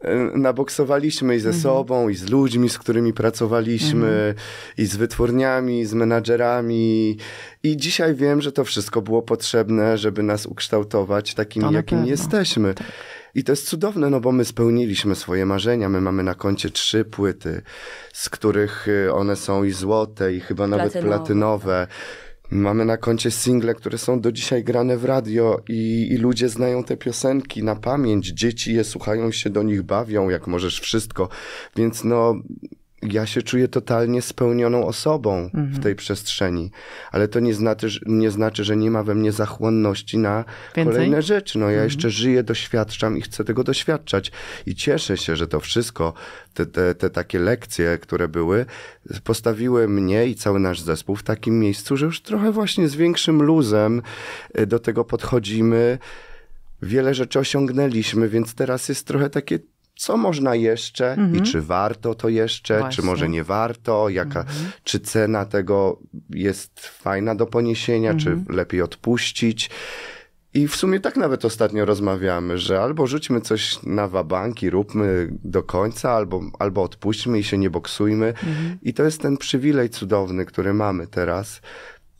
e, naboksowaliśmy i ze mhm. sobą, i z ludźmi, z którymi pracowaliśmy, mhm. i z wytwórniami, i z menadżerami. I dzisiaj wiem, że to wszystko było potrzebne, żeby nas ukształtować takim, jakim jesteśmy. Tak. I to jest cudowne, no bo my spełniliśmy swoje marzenia. My mamy na koncie trzy płyty, z których y, one są i złote, i chyba nawet platynowe. Tak. Mamy na koncie single, które są do dzisiaj grane w radio i, i, ludzie znają te piosenki na pamięć. Dzieci je słuchają się do nich, bawią, jak możesz wszystko. Więc no, ja się czuję totalnie spełnioną osobą w mhm. tej przestrzeni, ale to nie znaczy, nie znaczy, że nie ma we mnie zachłonności na Więcej? kolejne rzeczy. No, ja mhm. jeszcze żyję, doświadczam i chcę tego doświadczać. I cieszę się, że to wszystko, te, te, te takie lekcje, które były, postawiły mnie i cały nasz zespół w takim miejscu, że już trochę właśnie z większym luzem y, do tego podchodzimy. Wiele rzeczy osiągnęliśmy, więc teraz jest trochę takie co można jeszcze i mhm. czy warto to jeszcze, Właśnie. czy może nie warto, jaka, mhm. czy cena tego jest fajna do poniesienia, czy mhm. lepiej odpuścić. I w sumie tak nawet ostatnio rozmawiamy, że albo rzućmy coś na wabanki, róbmy do końca, albo, albo odpuśćmy i się nie boksujmy. I to jest ten przywilej cudowny, który mamy teraz,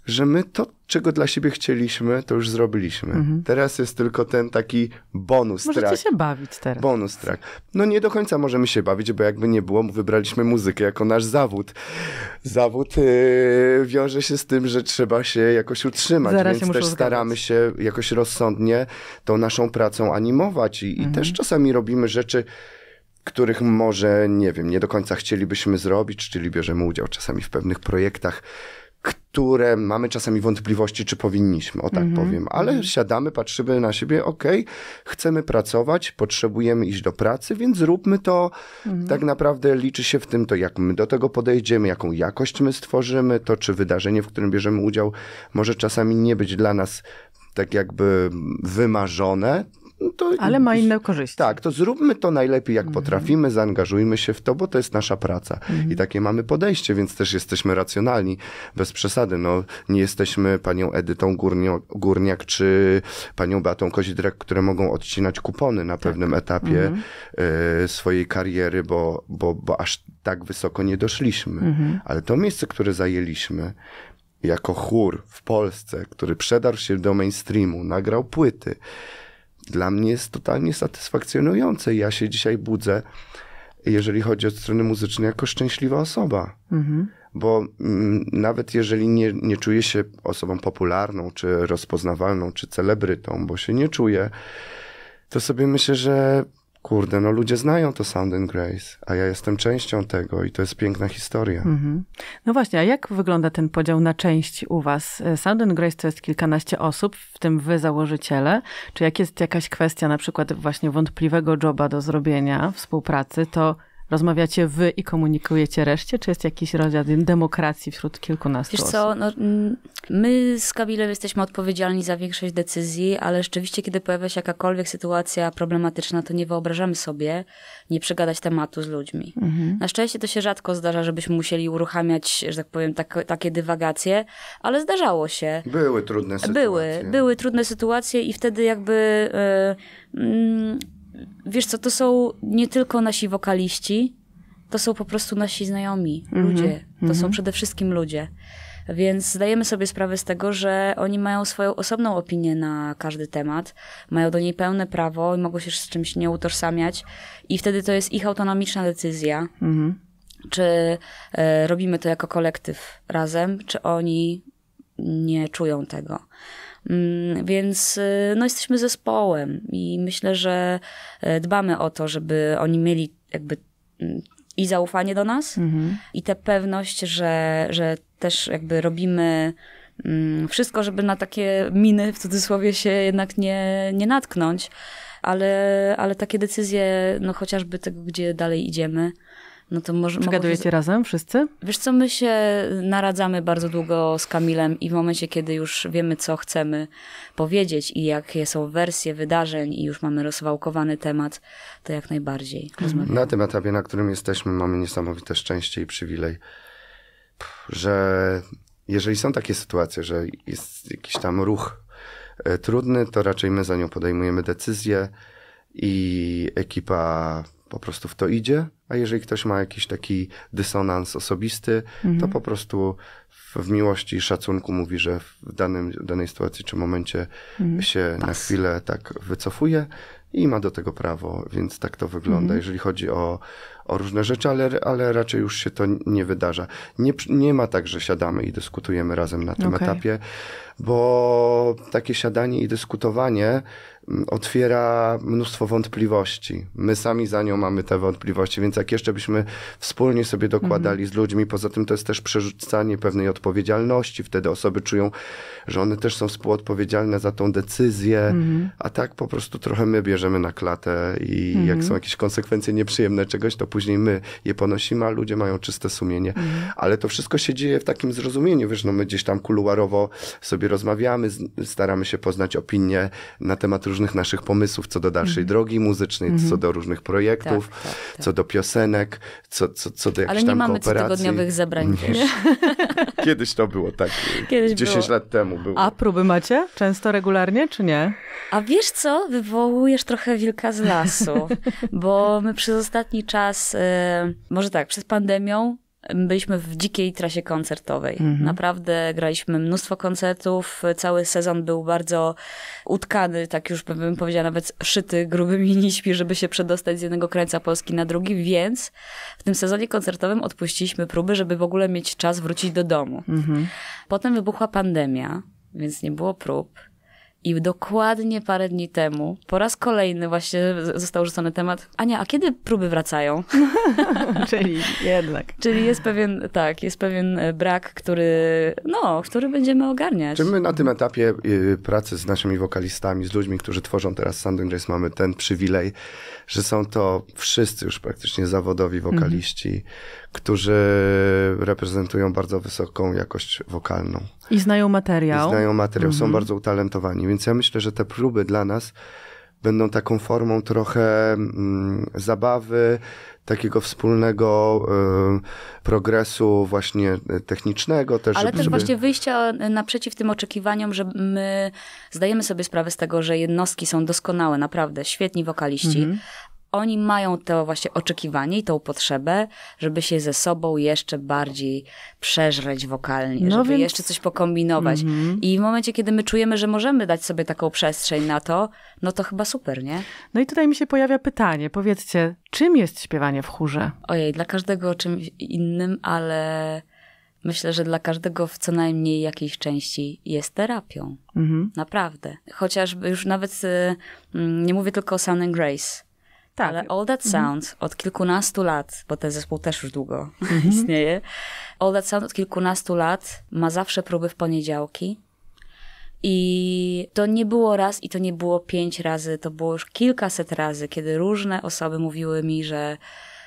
że my to, czego dla siebie chcieliśmy, to już zrobiliśmy. Mhm. Teraz jest tylko ten taki bonus Możecie track. Możecie się bawić teraz. Bonus track. No nie do końca możemy się bawić, bo jakby nie było, wybraliśmy muzykę jako nasz zawód. Zawód yy, wiąże się z tym, że trzeba się jakoś utrzymać, Zaraz więc też staramy się jakoś rozsądnie tą naszą pracą animować i, mhm. i też mhm. czasami robimy rzeczy, których może, nie wiem, nie do końca chcielibyśmy zrobić, czyli bierzemy udział czasami w pewnych projektach, które mamy czasami wątpliwości, czy powinniśmy, o tak mm -hmm. powiem, mhm. ale siadamy, patrzymy na siebie, ok, chcemy pracować, potrzebujemy iść do pracy, więc zróbmy to. Mm -hmm. Tak naprawdę liczy się w tym to, jak my do tego podejdziemy, jaką jakość my stworzymy, to czy wydarzenie, w którym bierzemy udział, może czasami nie być dla nas tak jakby wymarzone, no to, Ale ma inne korzyści. Tak, to zróbmy to najlepiej, jak mhm. potrafimy, zaangażujmy się w to, bo to jest nasza praca. Mhm. I takie mamy podejście, więc też jesteśmy racjonalni, bez przesady. No, nie jesteśmy panią Edytą Górnio, Górniak czy panią Beatą Kozidrek, które mogą odcinać kupony na pewnym tak. etapie mhm. y, swojej kariery, bo, bo, bo aż tak wysoko nie doszliśmy. Mhm. Ale to miejsce, które zajęliśmy, jako chór w Polsce, który przedarł się do mainstreamu, nagrał płyty, dla mnie jest totalnie satysfakcjonujące. Ja się dzisiaj budzę, jeżeli chodzi o strony muzyczne, jako szczęśliwa osoba. Mhm. Bo m, mm, nawet jeżeli nie, nie czuję się osobą popularną, czy rozpoznawalną, czy celebrytą, bo się nie czuję, to sobie myślę, że kurde, no ludzie znają to Sound and Grace, a ja jestem częścią tego i to jest piękna historia. Mm-hmm. No właśnie, a jak wygląda ten podział na części u was? E, Sound and Grace to jest kilkanaście osób, w tym wy założyciele. Czy jak jest jakaś kwestia na przykład właśnie wątpliwego joba do zrobienia, współpracy, to rozmawiacie wy i komunikujecie reszcie, czy jest jakiś rodzaj demokracji wśród kilkunastu Wiesz osób? co, no, mm, my z Kabilem jesteśmy odpowiedzialni za większość decyzji, ale rzeczywiście, kiedy pojawia się jakakolwiek sytuacja problematyczna, to nie wyobrażamy sobie nie przegadać tematu z ludźmi. Mhm. Na szczęście to się rzadko zdarza, żebyśmy musieli uruchamiać, że tak powiem, tak, takie dywagacje, ale zdarzało się. Były trudne sytuacje. Były, były trudne sytuacje i wtedy jakby... Yy, yy, wiesz co, to są nie tylko nasi wokaliści, to są po prostu nasi znajomi, mhm, ludzie. To są mhm. przede wszystkim ludzie. Więc zdajemy sobie sprawę z tego, że oni mają swoją osobną opinię na każdy temat, mają do niej pełne prawo i mogą się z czymś nie utożsamiać, i wtedy to jest ich autonomiczna decyzja, mhm. czy e, robimy to jako kolektyw razem, czy oni nie czują tego. Mm, więc y, no, jesteśmy zespołem i myślę, że e, dbamy o to, żeby oni mieli jakby mm, i zaufanie do nas, mhm. i tę pewność, że, że też jakby robimy mm, wszystko, żeby na takie miny w cudzysłowie się jednak nie, nie natknąć, ale, ale takie decyzje, no chociażby tego, gdzie dalej idziemy, no to może... Przegadujecie się... razem wszyscy? Wiesz co, my się naradzamy bardzo długo z Kamilem i w momencie, kiedy już wiemy, co chcemy powiedzieć i jakie są wersje wydarzeń i już mamy rozwałkowany temat, to jak najbardziej mhm. rozmawiamy. Na tym etapie, na którym jesteśmy, mamy niesamowite szczęście i przywilej, że jeżeli są takie sytuacje, że jest jakiś tam ruch e, trudny, to raczej my za nią podejmujemy decyzję i ekipa po prostu w to idzie, a jeżeli ktoś ma jakiś taki dysonans osobisty, mhm. to po prostu w miłości i szacunku mówi, że w danym, danej sytuacji czy momencie mhm. się Pas. na tak. chwilę tak wycofuje i ma do tego prawo, więc tak to wygląda, mhm. jeżeli chodzi o, o różne rzeczy, ale, ale raczej już się to nie wydarza. Nie, nie ma tak, że siadamy i dyskutujemy razem na tym okay. etapie, bo takie siadanie i dyskutowanie Mm, otwiera mnóstwo wątpliwości. My sami za nią mamy te wątpliwości, więc jak jeszcze byśmy wspólnie sobie dokładali mhm. z ludźmi, poza tym to jest też przerzucanie pewnej odpowiedzialności. Wtedy osoby czują, że one też są współodpowiedzialne za tą decyzję, mhm. a tak po prostu trochę my bierzemy na klatę i jak są mhm. jakieś konsekwencje nieprzyjemne czegoś, to później my je ponosimy, a ludzie mają czyste sumienie. Ale to wszystko się dzieje w takim zrozumieniu, wiesz, no my gdzieś tam kuluarowo sobie rozmawiamy, staramy się poznać opinie na temat różnych różnych naszych pomysłów co do dalszej mm. drogi muzycznej, mm -hmm. co mhm. do różnych projektów, tak, tak, tak. co do piosenek, co, co, co do jakichś tam kooperacji. Ale nie mamy tygodniowych zebrań. Mhm. Kiedyś to było tak, Kiedyś 10 było. lat temu było. A próby macie? Często, regularnie, czy nie? A wiesz co? Wywołujesz trochę wilka z lasu, bo my przez ostatni czas, y, może tak, przed pandemią byliśmy w dzikiej trasie koncertowej. Mhm. Naprawdę graliśmy mnóstwo koncertów, cały sezon był bardzo utkany, tak już bym powiedziała, nawet szyty grubymi nićmi, żeby się przedostać z jednego krańca Polski na drugi, więc w tym sezonie koncertowym odpuściliśmy próby, żeby w ogóle mieć czas wrócić do domu. Mhm. Potem wybuchła pandemia, więc nie było prób i dokładnie parę dni temu, po raz kolejny właśnie został rzucony temat, Ania, a kiedy próby wracają? Czyli jednak. Czyli jest pewien, tak, jest pewien e, brak, który, no, który będziemy ogarniać. Czy my na tym etapie y, pracy z naszymi wokalistami, z ludźmi, którzy tworzą teraz Sound Grace, mamy ten przywilej, że są to wszyscy już praktycznie zawodowi wokaliści, którzy reprezentują bardzo wysoką jakość wokalną. I znają materiał. I znają materiał, są mhm. bardzo utalentowani, więc ja myślę, że te próby dla nas będą taką formą trochę mm, zabawy, takiego wspólnego y, progresu właśnie technicznego. Też, Ale też żeby... właśnie wyjścia naprzeciw tym oczekiwaniom, że my zdajemy sobie sprawę z tego, że jednostki są doskonałe, naprawdę, świetni wokaliści, mhm oni mają to właśnie oczekiwanie i tą potrzebę, żeby się ze sobą jeszcze bardziej przeżreć wokalnie, no żeby więc... jeszcze coś pokombinować. Mm -hmm. I w momencie, kiedy my czujemy, że możemy dać sobie taką przestrzeń na to, no to chyba super, nie? No i tutaj mi się pojawia pytanie, powiedzcie, czym jest śpiewanie w chórze? Ojej, dla każdego czymś innym, ale myślę, że dla każdego w co najmniej jakiejś części jest terapią. Mhm. Naprawdę. Chociażby już nawet mm, nie mówię tylko o Sun and Grace, tak. Ale All That Sound mhm. od kilkunastu lat, bo ten zespół też już długo mhm. istnieje, All That Sound od kilkunastu lat ma zawsze próby w poniedziałki. I to nie było raz i to nie było pięć razy, to było już kilkaset razy, kiedy różne osoby mówiły mi, że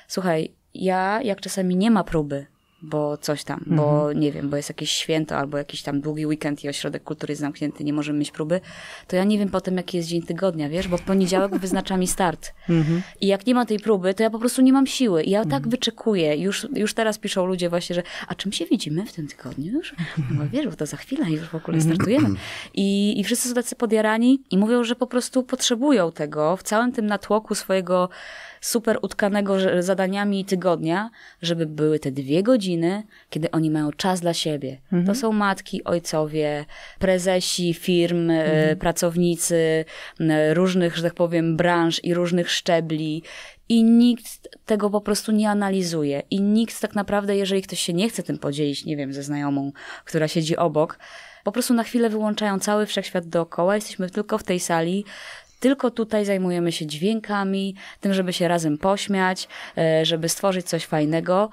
słuchaj, ja jak czasami nie ma próby, bo coś tam, mhm. bo nie wiem, bo jest jakieś święto albo jakiś tam długi weekend i ośrodek kultury jest zamknięty, nie możemy mieć próby, to ja nie wiem potem, jaki jest dzień tygodnia, wiesz, bo w poniedziałek wyznacza mi start. Mhm. I jak nie ma tej próby, to ja po prostu nie mam siły. I ja tak mhm. wyczekuję. Już, już teraz piszą ludzie właśnie, że a czym się widzimy w tym tygodniu już? No wiesz, bo to za chwilę już w ogóle mhm. startujemy. I, i wszyscy są tacy podjarani i mówią, że po prostu potrzebują tego w całym tym natłoku swojego super utkanego zadaniami tygodnia, żeby były te dwie godziny, kiedy oni mają czas dla siebie. Mhm. To są matki, ojcowie, prezesi firm, e, mhm. pracownicy e, różnych, że tak powiem, branż i różnych szczebli i nikt tego po prostu nie analizuje. I nikt tak naprawdę, jeżeli ktoś się nie chce tym podzielić, nie wiem, ze znajomą, która siedzi obok, po prostu na chwilę wyłączają cały wszechświat dookoła, jesteśmy tylko w tej sali tylko tutaj zajmujemy się dźwiękami, tym, żeby się razem pośmiać, e, żeby stworzyć coś fajnego,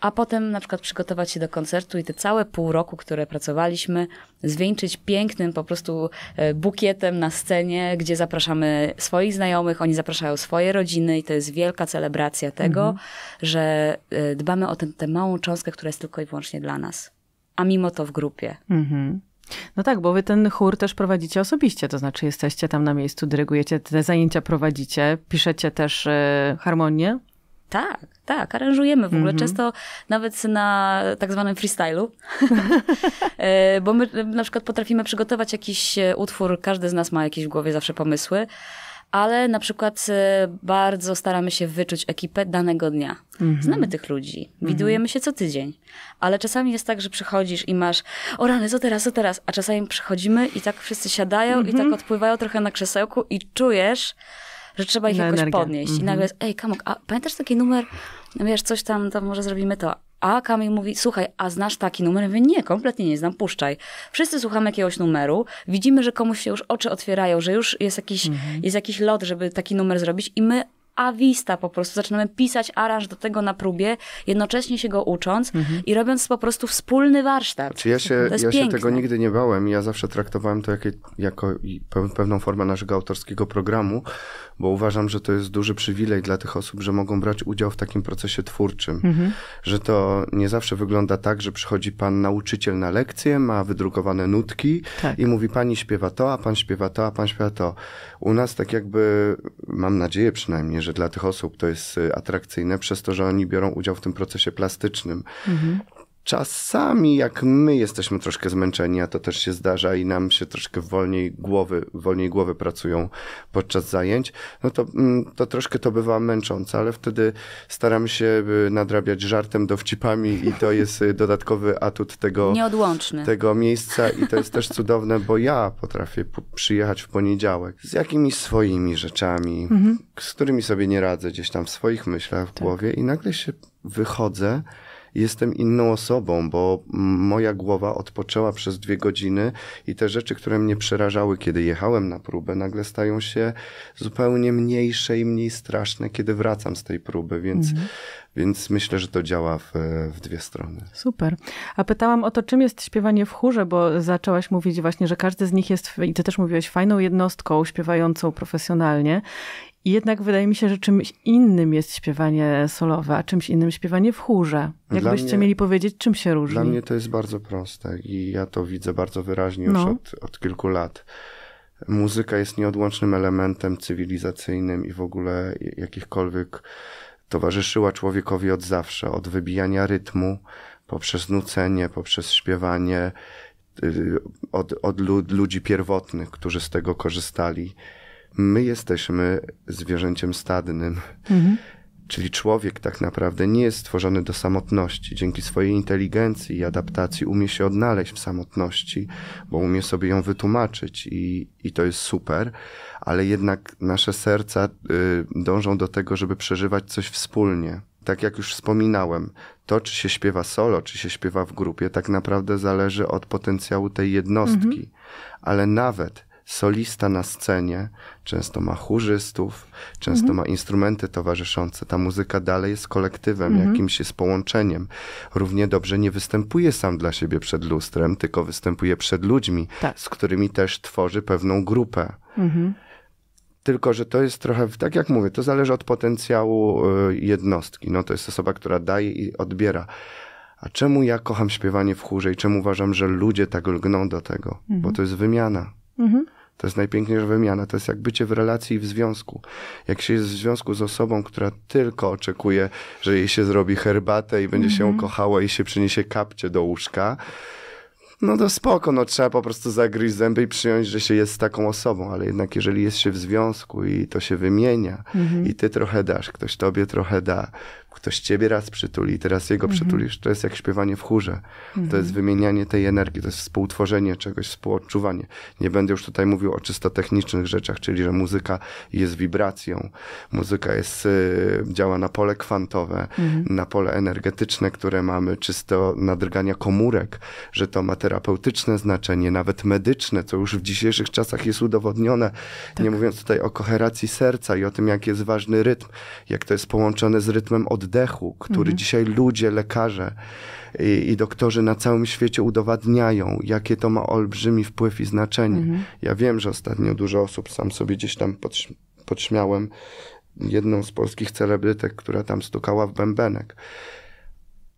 a potem na przykład przygotować się do koncertu i te całe pół roku, które pracowaliśmy, zwieńczyć pięknym po prostu e, bukietem na scenie, gdzie zapraszamy swoich znajomych, oni zapraszają swoje rodziny i to jest wielka celebracja tego, mhm. że e, dbamy o ten tę małą cząstkę, która jest tylko i wyłącznie dla nas, a mimo to w grupie. Mhm. No tak, bo wy ten chór też prowadzicie osobiście, to znaczy jesteście tam na miejscu, dyrygujecie, te zajęcia prowadzicie, piszecie też y, harmonię. Tak, tak, aranżujemy w ogóle. Mm-hmm. Często nawet na tak zwanym freestylu, e, bo my na przykład potrafimy przygotować jakiś e, utwór, każdy z nas ma jakieś w głowie zawsze pomysły ale na przykład y, bardzo staramy się wyczuć ekipę danego dnia. Mhm. Znamy tych ludzi, widujemy mhm. się co tydzień, ale czasami jest tak, że przychodzisz i masz, o rany, co teraz, co teraz, a czasami przychodzimy i tak wszyscy siadają i tak mhm. odpływają trochę na krzesełku i czujesz, że trzeba ich na jakoś energię. podnieść. I nagle jest, ej, Kamok, a pamiętasz taki numer, no wiesz, coś tam, to może zrobimy to. A Kamil mówi, słuchaj, a znasz taki numer? Ja mówię, nie, kompletnie nie znam, puszczaj. Wszyscy słuchamy jakiegoś numeru, widzimy, że komuś się już oczy otwierają, że już jest jakiś, mhm. jest jakiś lot, żeby taki numer zrobić i my awista po prostu. Zaczynamy pisać aranż do tego na próbie, jednocześnie się go ucząc mhm. i robiąc po prostu wspólny warsztat. Znaczy ja się, ja się tego nigdy nie bałem. Ja zawsze traktowałem to jako, jako pewną formę naszego autorskiego programu, bo uważam, że to jest duży przywilej dla tych osób, że mogą brać udział w takim procesie twórczym. Mhm. Że to nie zawsze wygląda tak, że przychodzi pan nauczyciel na lekcję, ma wydrukowane nutki tak. i mówi pani śpiewa to, a pan śpiewa to, a pan śpiewa to. U nas tak jakby, mam nadzieję przynajmniej, że dla tych osób to jest y, atrakcyjne przez to, że oni biorą udział w tym procesie plastycznym. Mhm. Czasami, jak my jesteśmy troszkę zmęczeni, a to też się zdarza i nam się troszkę wolniej głowy, wolniej głowy pracują podczas zajęć, no to, mm, to troszkę to bywa męczące, ale wtedy staram się y, nadrabiać żartem, dowcipami i to jest y, dodatkowy atut tego, tego miejsca i to jest też cudowne, bo ja potrafię przyjechać w poniedziałek z jakimiś swoimi rzeczami, mhm. z którymi sobie nie radzę gdzieś tam w swoich myślach w tak. głowie i nagle się wychodzę jestem inną osobą, bo moja głowa odpoczęła przez dwie godziny i te rzeczy, które mnie przerażały, kiedy jechałem na próbę, nagle stają się zupełnie mniejsze i mniej straszne, kiedy wracam z tej próby, więc. Mhm. Więc myślę, że to działa w, w, dwie strony. Super. A pytałam o to, czym jest śpiewanie w chórze, bo zaczęłaś mówić właśnie, że każdy z nich jest, i ty też mówiłeś, fajną jednostką śpiewającą profesjonalnie jednak wydaje mi się, że czymś innym jest śpiewanie solowe, a czymś innym śpiewanie w chórze. Jakbyście mieli powiedzieć, czym się różni? Dla mnie to jest bardzo proste i ja to widzę bardzo wyraźnie już no. od, od kilku lat. Muzyka jest nieodłącznym elementem cywilizacyjnym i w ogóle jakichkolwiek towarzyszyła człowiekowi od zawsze, od wybijania rytmu, poprzez nucenie, poprzez śpiewanie, y, od, od ludzi pierwotnych, którzy z tego korzystali my jesteśmy zwierzęciem stadnym. Mhm. Czyli człowiek tak naprawdę nie jest stworzony do samotności. Dzięki swojej inteligencji i adaptacji umie się odnaleźć w samotności, bo umie sobie ją wytłumaczyć i, i to jest super, ale jednak nasze serca y, dążą do tego, żeby przeżywać coś wspólnie. Tak jak już wspominałem, to czy się śpiewa solo, czy się śpiewa w grupie, tak naprawdę zależy od potencjału tej jednostki. Mhm. Ale nawet solista na scenie, często ma chórzystów, często mhm. ma instrumenty towarzyszące. Ta muzyka dalej jest kolektywem, mhm. jakimś jest połączeniem. Równie dobrze nie występuje sam dla siebie przed lustrem, tylko występuje przed ludźmi, tak. z którymi też tworzy pewną grupę. Mhm. Tylko, że to jest trochę, tak jak mówię, to zależy od potencjału y, jednostki. No, to jest osoba, która daje i odbiera. A czemu ja kocham śpiewanie w chórze i czemu uważam, że ludzie tak lgną do tego? Mhm. Bo to jest wymiana. Mhm. To jest najpiękniejsza wymiana. To jest jak bycie w relacji i w związku. Jak się jest w związku z osobą, która tylko oczekuje, że jej się zrobi herbatę i będzie mm-hmm. się ukochała mhm. i się przyniesie kapcie do łóżka, no to spoko, no trzeba po prostu zagryźć zęby i przyjąć, że się jest z taką osobą, ale jednak jeżeli jest się w związku i to się wymienia mm-hmm. i ty trochę dasz, ktoś tobie trochę da, ktoś ciebie raz przytuli, teraz jego mhm. przytulisz. To jest jak śpiewanie w chórze. Mhm. To jest mhm. wymienianie tej energii, to jest współtworzenie czegoś, współodczuwanie. Nie będę już tutaj mówił o czysto technicznych rzeczach, czyli że muzyka jest wibracją, muzyka jest, y, działa na pole kwantowe, mhm. na pole energetyczne, które mamy, czysto nadrgania komórek, że to ma terapeutyczne znaczenie, nawet medyczne, co już w dzisiejszych czasach jest udowodnione. Tak. Nie mówiąc tutaj o koheracji serca i o tym, jak jest ważny rytm, jak to jest połączone z rytmem od oddechu, który mhm. dzisiaj ludzie, lekarze i, i, doktorzy na całym świecie udowadniają, jakie to ma olbrzymi wpływ i znaczenie. Mhm. Ja wiem, że ostatnio dużo osób, sam sobie gdzieś tam podśmiałem jedną z polskich celebrytek, która tam stukała w bębenek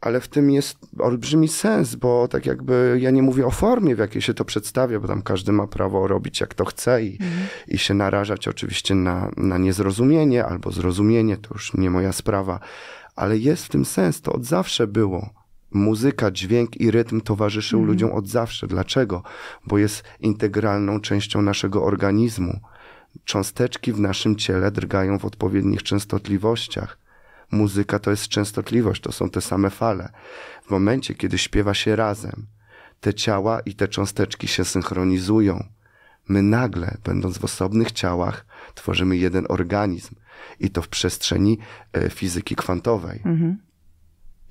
ale w tym jest olbrzymi sens, bo tak jakby ja nie mówię o formie, w jakiej się to przedstawia, bo tam każdy ma prawo robić jak to chce i, mhm. i się narażać oczywiście na, na niezrozumienie albo zrozumienie, to już nie moja sprawa, ale jest w tym sens, to od zawsze było. Muzyka, dźwięk i rytm towarzyszył mm. ludziom od zawsze. Dlaczego? Bo jest integralną częścią naszego organizmu. Cząsteczki w naszym ciele drgają w odpowiednich częstotliwościach. Muzyka to jest częstotliwość, to są te same fale. W momencie, kiedy śpiewa się razem, te ciała i te cząsteczki się synchronizują. My nagle, będąc w osobnych ciałach, tworzymy jeden organizm i to w przestrzeni e, fizyki kwantowej. Mhm.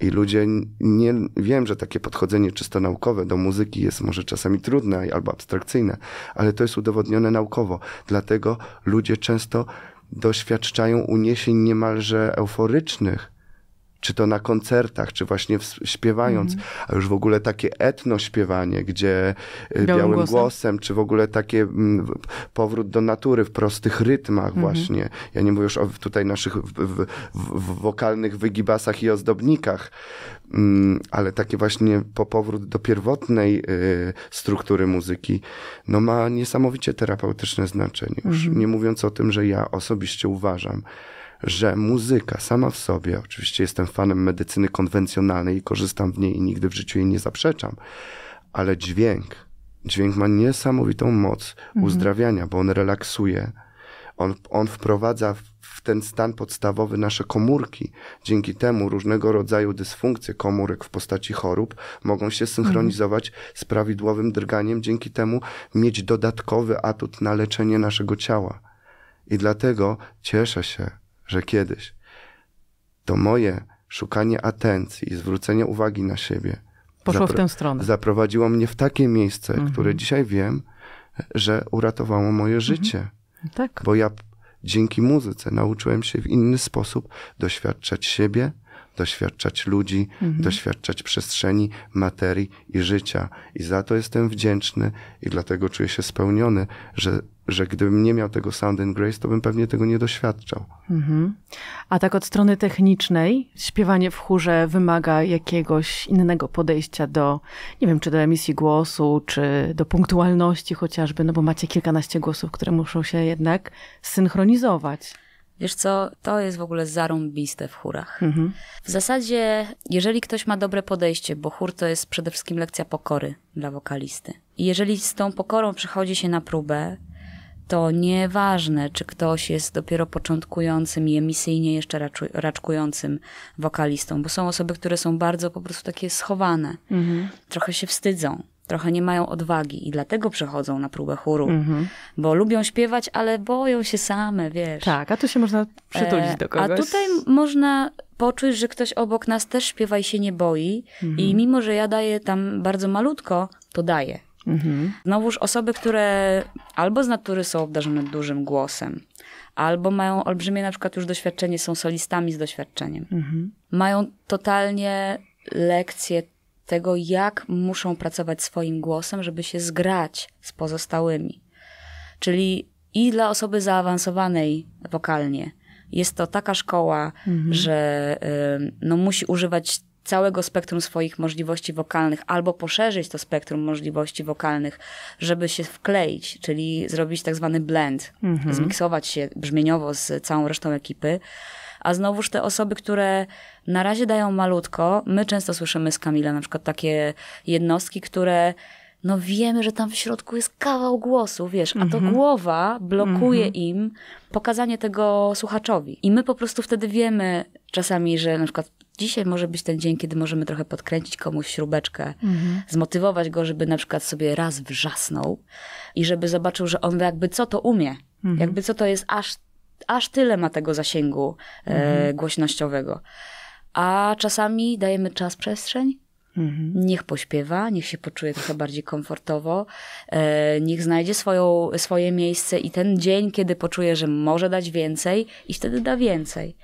I ludzie nie wiem, że takie podchodzenie czysto naukowe do muzyki jest może czasami trudne albo abstrakcyjne, ale to jest udowodnione naukowo. Dlatego ludzie często doświadczają uniesień niemalże euforycznych czy to na koncertach, czy właśnie w, śpiewając, mm. a już w ogóle takie etno śpiewanie, gdzie y, białym, białym głosem. głosem. czy w ogóle takie m, mm, powrót do natury w prostych rytmach mm. właśnie. Ja nie mówię już o tutaj naszych w, w, w wokalnych wygibasach i ozdobnikach, m, mm, ale takie właśnie po powrót do pierwotnej y, struktury muzyki, no ma niesamowicie terapeutyczne znaczenie. Już mm. nie mówiąc o tym, że ja osobiście uważam, że muzyka sama w sobie, oczywiście jestem fanem medycyny konwencjonalnej i korzystam w niej i nigdy w życiu jej nie zaprzeczam, ale dźwięk, dźwięk ma niesamowitą moc mhm. uzdrawiania, bo on relaksuje, on, on wprowadza w ten stan podstawowy nasze komórki. Dzięki temu różnego rodzaju dysfunkcje komórek w postaci chorób mogą się mhm. synchronizować z prawidłowym drganiem, dzięki temu mieć dodatkowy atut na leczenie naszego ciała. I dlatego cieszę się, że kiedyś to moje szukanie atencji i zwrócenie uwagi na siebie poszło w tę stronę. Zaprowadziło mnie w takie miejsce, mhm. które dzisiaj wiem, że uratowało moje mhm. życie. Mhm. Tak. Bo ja dzięki muzyce nauczyłem się w inny sposób doświadczać siebie, doświadczać ludzi, mhm. doświadczać przestrzeni, materii i życia. I za to jestem wdzięczny i dlatego czuję się spełniony, że, że gdybym nie miał tego Sound and Grace, to bym pewnie tego nie doświadczał. Mhm. A tak od strony technicznej, śpiewanie w chórze wymaga jakiegoś innego podejścia do, nie wiem, czy do emisji głosu, czy do punktualności chociażby, no bo macie kilkanaście głosów, które muszą się jednak synchronizować. Wiesz co, to jest w ogóle zarąbiste w chórach. Mhm. W zasadzie, jeżeli ktoś ma dobre podejście, bo chór to jest przede wszystkim lekcja pokory dla wokalisty. I jeżeli z tą pokorą przychodzi się na próbę, to nieważne, czy ktoś jest dopiero początkującym i emisyjnie jeszcze raczu, raczkującym wokalistą, bo są osoby, które są bardzo po prostu takie schowane, mhm. trochę się wstydzą trochę nie mają odwagi i dlatego przechodzą na próbę chóru, mm-hmm. bo lubią śpiewać, ale boją się same, wiesz. Tak, a tu się można przytulić e, do kogoś. A tutaj można poczuć, że ktoś obok nas też śpiewa i się nie boi mm-hmm. i mhm. mimo, że ja daję tam bardzo malutko, to daję. Mhm. Znowuż osoby, które albo z natury są obdarzone dużym głosem, albo mają olbrzymie na przykład już doświadczenie, są solistami z doświadczeniem, mhm. mają totalnie lekcje tego, jak muszą pracować swoim głosem, żeby się zgrać z pozostałymi. Czyli i dla osoby zaawansowanej wokalnie jest to taka szkoła, mhm. że no, musi używać całego spektrum swoich możliwości wokalnych, albo poszerzyć to spektrum możliwości wokalnych, żeby się wkleić, czyli zrobić tak zwany blend, mhm. zmiksować się brzmieniowo z całą resztą ekipy. A znowuż te osoby, które na razie dają malutko, my często słyszymy z Kamila na przykład takie jednostki, które no wiemy, że tam w środku jest kawał głosu, wiesz, a to mhm. głowa blokuje mhm. im pokazanie tego słuchaczowi. I my po prostu wtedy wiemy czasami, że na przykład dzisiaj może być ten dzień, kiedy możemy trochę podkręcić komuś śrubeczkę, mhm. zmotywować go, żeby na przykład sobie raz wrzasnął i żeby zobaczył, że on jakby co to umie, jakby co to jest aż aż tyle ma tego zasięgu e, mhm. głośnościowego. A czasami dajemy czas, przestrzeń, Mhm. Niech pośpiewa, niech się poczuje trochę bardziej komfortowo, e, niech znajdzie swoją, swoje miejsce i ten dzień, kiedy poczuje, że może dać więcej, i wtedy da więcej.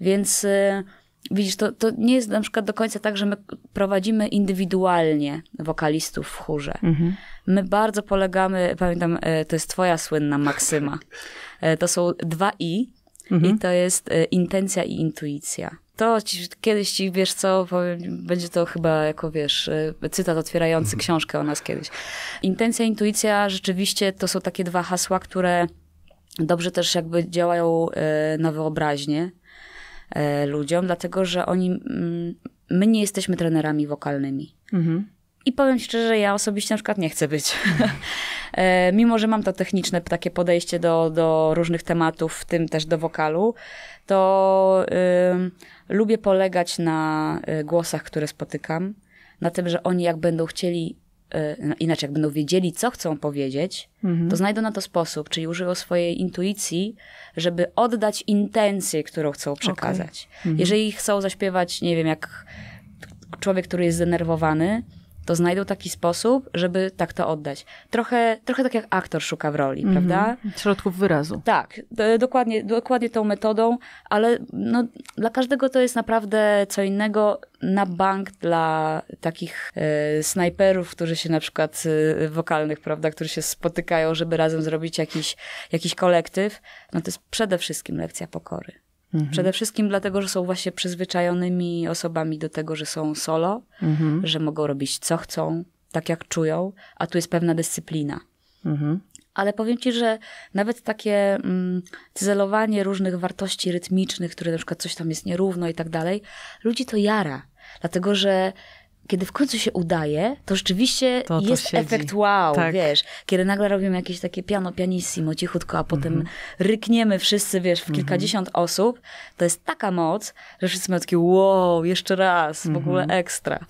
Więc. E, Widzisz, to, to nie jest na przykład do końca tak, że my prowadzimy indywidualnie wokalistów w chórze. Mhm. My bardzo polegamy, pamiętam, e, to jest twoja słynna maksyma. E, to są dwa i mhm. i to jest e, intencja i intuicja. To ci, kiedyś ci, wiesz co, powiem, będzie to chyba jako, wiesz, cytat otwierający mhm. książkę o nas kiedyś. Intencja, intuicja rzeczywiście to są takie dwa hasła, które dobrze też jakby działają na wyobraźnię E, ludziom, dlatego że oni, mm, my nie jesteśmy trenerami wokalnymi. Mhm. I powiem szczerze, że ja osobiście na przykład nie chcę być. E, mimo, że mam to techniczne takie podejście do, do różnych tematów, w tym też do wokalu, to y, lubię polegać na y, głosach, które spotykam, na tym, że oni jak będą chcieli E, no, inaczej, jak będą wiedzieli, co chcą powiedzieć, mhm. to znajdą na to sposób, czyli użyją swojej intuicji, żeby oddać intencję, którą chcą przekazać. Okay. Mhm. Jeżeli chcą zaśpiewać, nie wiem, jak człowiek, który jest zdenerwowany, to znajdą taki sposób, żeby tak to oddać. Trochę, trochę tak jak aktor szuka w roli, mm -hmm. prawda? Środków wyrazu. Tak, dokładnie, dokładnie tą metodą, ale no, dla każdego to jest naprawdę co innego. Na bank dla takich e, snajperów, którzy się na przykład e, wokalnych, prawda, którzy się spotykają, żeby razem zrobić jakiś, jakiś kolektyw, no to jest przede wszystkim lekcja pokory. Mhm. Przede wszystkim dlatego, że są właśnie przyzwyczajonymi osobami do tego, że są solo, mhm. że mogą robić co chcą, tak jak czują, a tu jest pewna dyscyplina. Mhm. Ale powiem ci, że nawet takie mm, różnych wartości rytmicznych, które na przykład coś tam jest nierówno i tak dalej, ludzi to jara. Dlatego, że kiedy w końcu się udaje, to rzeczywiście to, to jest siedzi. efekt wow, tak. wiesz. Kiedy nagle robimy jakieś takie piano pianissimo cichutko, a potem mm -hmm. rykniemy wszyscy, wiesz, w mhm. kilkadziesiąt mm -hmm. osób, to jest taka moc, że wszyscy mają takie wow, jeszcze raz, w mm -hmm. ogóle ekstra.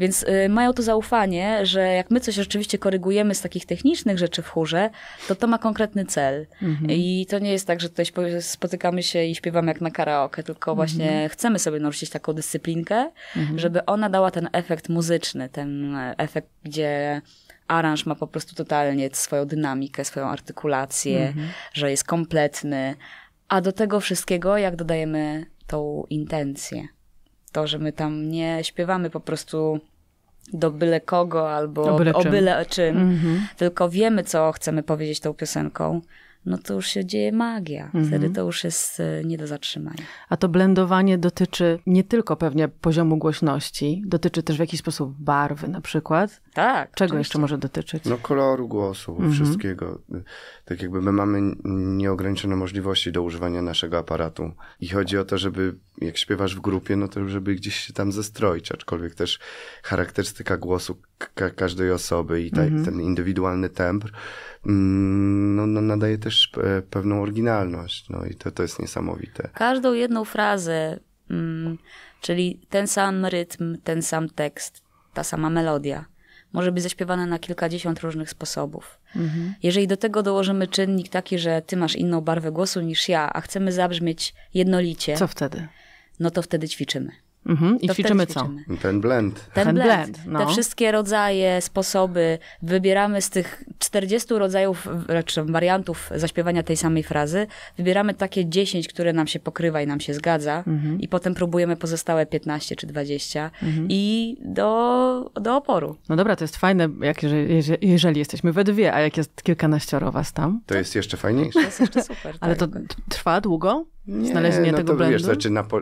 Więc y, mają to zaufanie, że jak my coś rzeczywiście korygujemy z takich technicznych rzeczy w chórze, to to ma konkretny cel. Mhm. I to nie jest tak, że tutaj spotykamy się i śpiewamy jak na karaoke, tylko mhm. właśnie chcemy sobie narzucić taką dyscyplinkę, mhm. żeby ona dała ten efekt muzyczny, ten e, efekt, gdzie aranż ma po prostu totalnie swoją dynamikę, swoją artykulację, mhm. że jest kompletny. A do tego wszystkiego, jak dodajemy tą intencję to, że my tam nie śpiewamy po prostu do byle kogo albo o byle, o byle czym, mhm. tylko wiemy, co chcemy powiedzieć tą piosenką no to już się dzieje magia. Mhm. Wtedy to już jest e, nie do zatrzymania. A to blendowanie dotyczy nie tylko pewnie poziomu głośności, dotyczy też w jakiś sposób barwy na przykład. Tak. Czego oczywiście. jeszcze może dotyczyć? No koloru głosu, mhm. wszystkiego. Tak jakby my mamy nieograniczone możliwości do używania naszego aparatu. I chodzi o to, żeby jak śpiewasz w grupie, no to żeby gdzieś się tam zestroić, aczkolwiek też charakterystyka głosu ka każdej osoby i ta, mm -hmm. ten indywidualny tembr mm, no, no, nadaje też e, pewną oryginalność. No i to, to jest niesamowite. Każdą jedną frazę, mm, czyli ten sam rytm, ten sam tekst, ta sama melodia, może być zaśpiewana na kilkadziesiąt różnych sposobów. Mhm. Jeżeli do tego dołożymy czynnik taki, że ty masz inną barwę głosu niż ja, a chcemy zabrzmieć jednolicie. Co wtedy? No to wtedy ćwiczymy. Mhm, I ćwiczymy co? Ten blend. Ten, Ten blend. blend no. Te wszystkie rodzaje, sposoby wybieramy z tych 40 rodzajów, raczej wariantów zaśpiewania tej samej frazy. Wybieramy takie 10, które nam się pokrywa i nam się zgadza, mhm. i potem próbujemy pozostałe 15 czy 20 mhm. i do, do oporu. No dobra, to jest fajne, jak, jeżeli, jeżeli jesteśmy we dwie, a jak jest kilkanaścioro was tam. To, to jest jeszcze fajniejsze. To jest jeszcze super. Ale tak. to trwa długo? Nie, Znalezienie no tego to, blendu? Wiesz, znaczy na po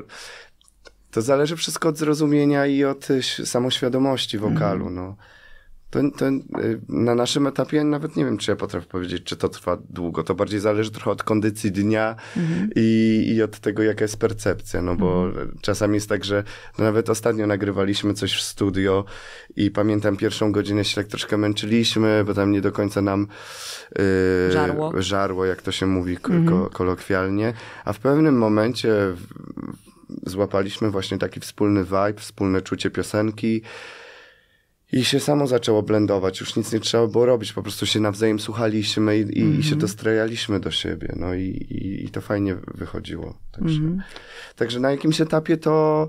to zależy wszystko od zrozumienia i od y, samoświadomości wokalu. Mm. No. To, to, y, na naszym etapie nawet nie wiem, czy ja potrafię powiedzieć, czy to trwa długo. To bardziej zależy trochę od kondycji dnia mm. i, i od tego, jaka jest percepcja. No bo mm. czasami jest tak, że nawet ostatnio nagrywaliśmy coś w studio i pamiętam pierwszą godzinę się tak troszkę męczyliśmy, bo tam nie do końca nam yy, żarło. żarło. jak to się mówi mm. kolokwialnie. A w pewnym momencie w, złapaliśmy właśnie taki wspólny vibe, wspólne czucie piosenki. I się samo zaczęło blendować, już nic nie trzeba było robić, po prostu się nawzajem słuchaliśmy i, i, mm -hmm. i się mhm. dostrajaliśmy do siebie, no i, i to fajnie wychodziło. Także, mm -hmm. także na jakimś etapie to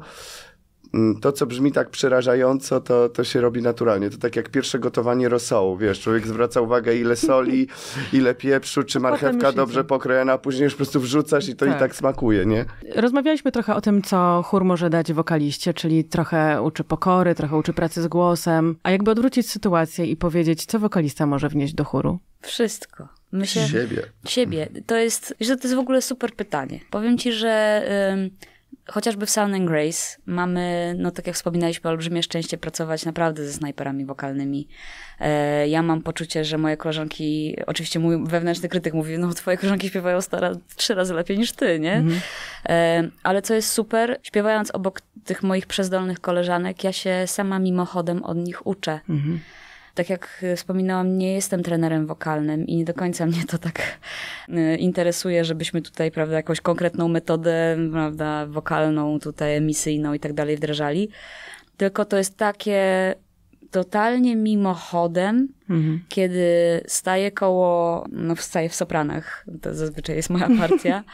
Mm, to, co brzmi tak przerażająco, to, to się robi naturalnie. To tak jak pierwsze gotowanie rosołu, wiesz, człowiek zwraca uwagę ile soli, ile pieprzu, czy marchewka dobrze pokrojona, a później już po prostu wrzucasz i to tak. i tak smakuje, nie? Rozmawialiśmy trochę o tym, co chór może dać wokaliście, czyli trochę uczy pokory, trochę uczy pracy z głosem, a jakby odwrócić sytuację i powiedzieć, co wokalista może wnieść do chóru? Wszystko. Myślę, siebie. Siebie. To jest, to jest w ogóle super pytanie. Powiem ci, że... Yy, Chociażby w Sound and Grace mamy, no tak jak wspominaliśmy, olbrzymie szczęście pracować naprawdę ze snajperami wokalnymi. E, ja mam poczucie, że moje koleżanki, oczywiście mój wewnętrzny krytyk mówi, no twoje koleżanki śpiewają stara trzy razy lepiej niż ty, nie? Mhm. E, ale co jest super, śpiewając obok tych moich przezdolnych koleżanek, ja się sama mimochodem od nich uczę. Mhm tak jak y, wspominałam, nie jestem trenerem wokalnym i nie do końca mnie to tak y, interesuje, żebyśmy tutaj, prawda, jakąś konkretną metodę, prawda, wokalną, tutaj emisyjną i tak dalej wdrażali. Tylko to jest takie totalnie mimochodem, mhm. kiedy staję koło, no staję w sopranach, to zazwyczaj jest moja partia,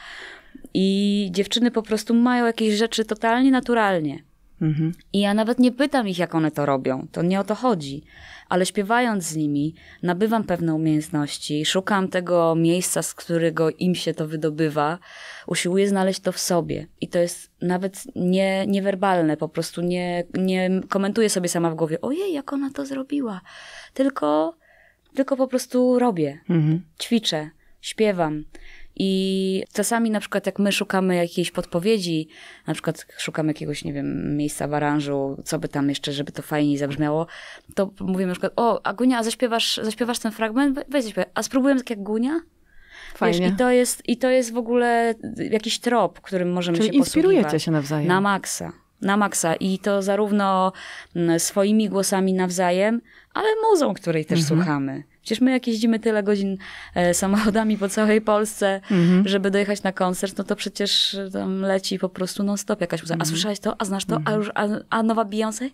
i dziewczyny po prostu mają jakieś rzeczy totalnie naturalnie. Mhm. I ja nawet nie pytam ich, jak one to robią. To nie o to chodzi ale śpiewając z nimi, nabywam pewne umiejętności, szukam tego miejsca, z którego im się to wydobywa, usiłuję znaleźć to w sobie. I to jest nawet nie, niewerbalne, po prostu nie, nie komentuję sobie sama w głowie, ojej, jak ona to zrobiła. Tylko, tylko po prostu robię, mhm. ćwiczę, śpiewam. I czasami na przykład jak my szukamy jakiejś podpowiedzi, na przykład szukamy jakiegoś, nie wiem, miejsca w aranżu, co by tam jeszcze, żeby to fajniej zabrzmiało, to mówimy na przykład, o, a Gunia, a zaśpiewasz, zaśpiewasz ten fragment? Weź zaśpiewaj. A spróbujemy tak jak Gunia? Fajnie. Wiesz, i, to jest, I to jest w ogóle jakiś trop, którym możemy Czyli się inspirujecie się nawzajem. Na maksa. Na maksa. I to zarówno mm, swoimi głosami nawzajem, ale muzą, której też mhm. słuchamy. Przecież my jak jeździmy tyle godzin e, samochodami po całej Polsce, mhm. żeby dojechać na koncert, no to przecież tam leci po prostu non-stop jakaś muzyka. A mhm. słyszałeś to? A znasz to? A mhm. już, a, a nowa Beyoncé?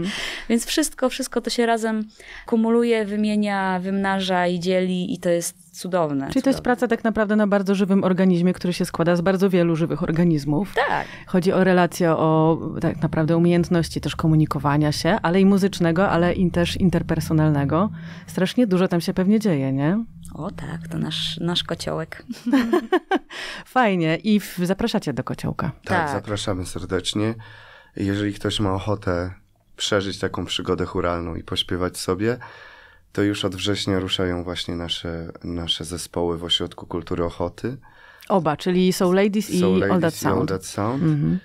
Więc wszystko, wszystko to się razem kumuluje, wymienia, wymnaża i dzieli i to jest cudowne. Czyli to jest praca tak naprawdę na bardzo żywym organizmie, który się składa z bardzo wielu żywych organizmów. Tak. Chodzi o relacje, o tak naprawdę umiejętności też komunikowania się, ale i muzycznego, ale i też interpersonalnego. Strasznie dużo tam się pewnie dzieje, nie? O tak, to nasz, nasz kociołek. Fajnie. I w, zapraszacie do kociołka. Tak, tak, zapraszamy serdecznie. Jeżeli ktoś ma ochotę przeżyć taką przygodę churalną i pośpiewać sobie, to już od września ruszają właśnie nasze, nasze zespoły w Ośrodku Kultury Ochoty. Oba, czyli Soul Ladies i Soul Ladies All That Sound. All That Sound. Mhm.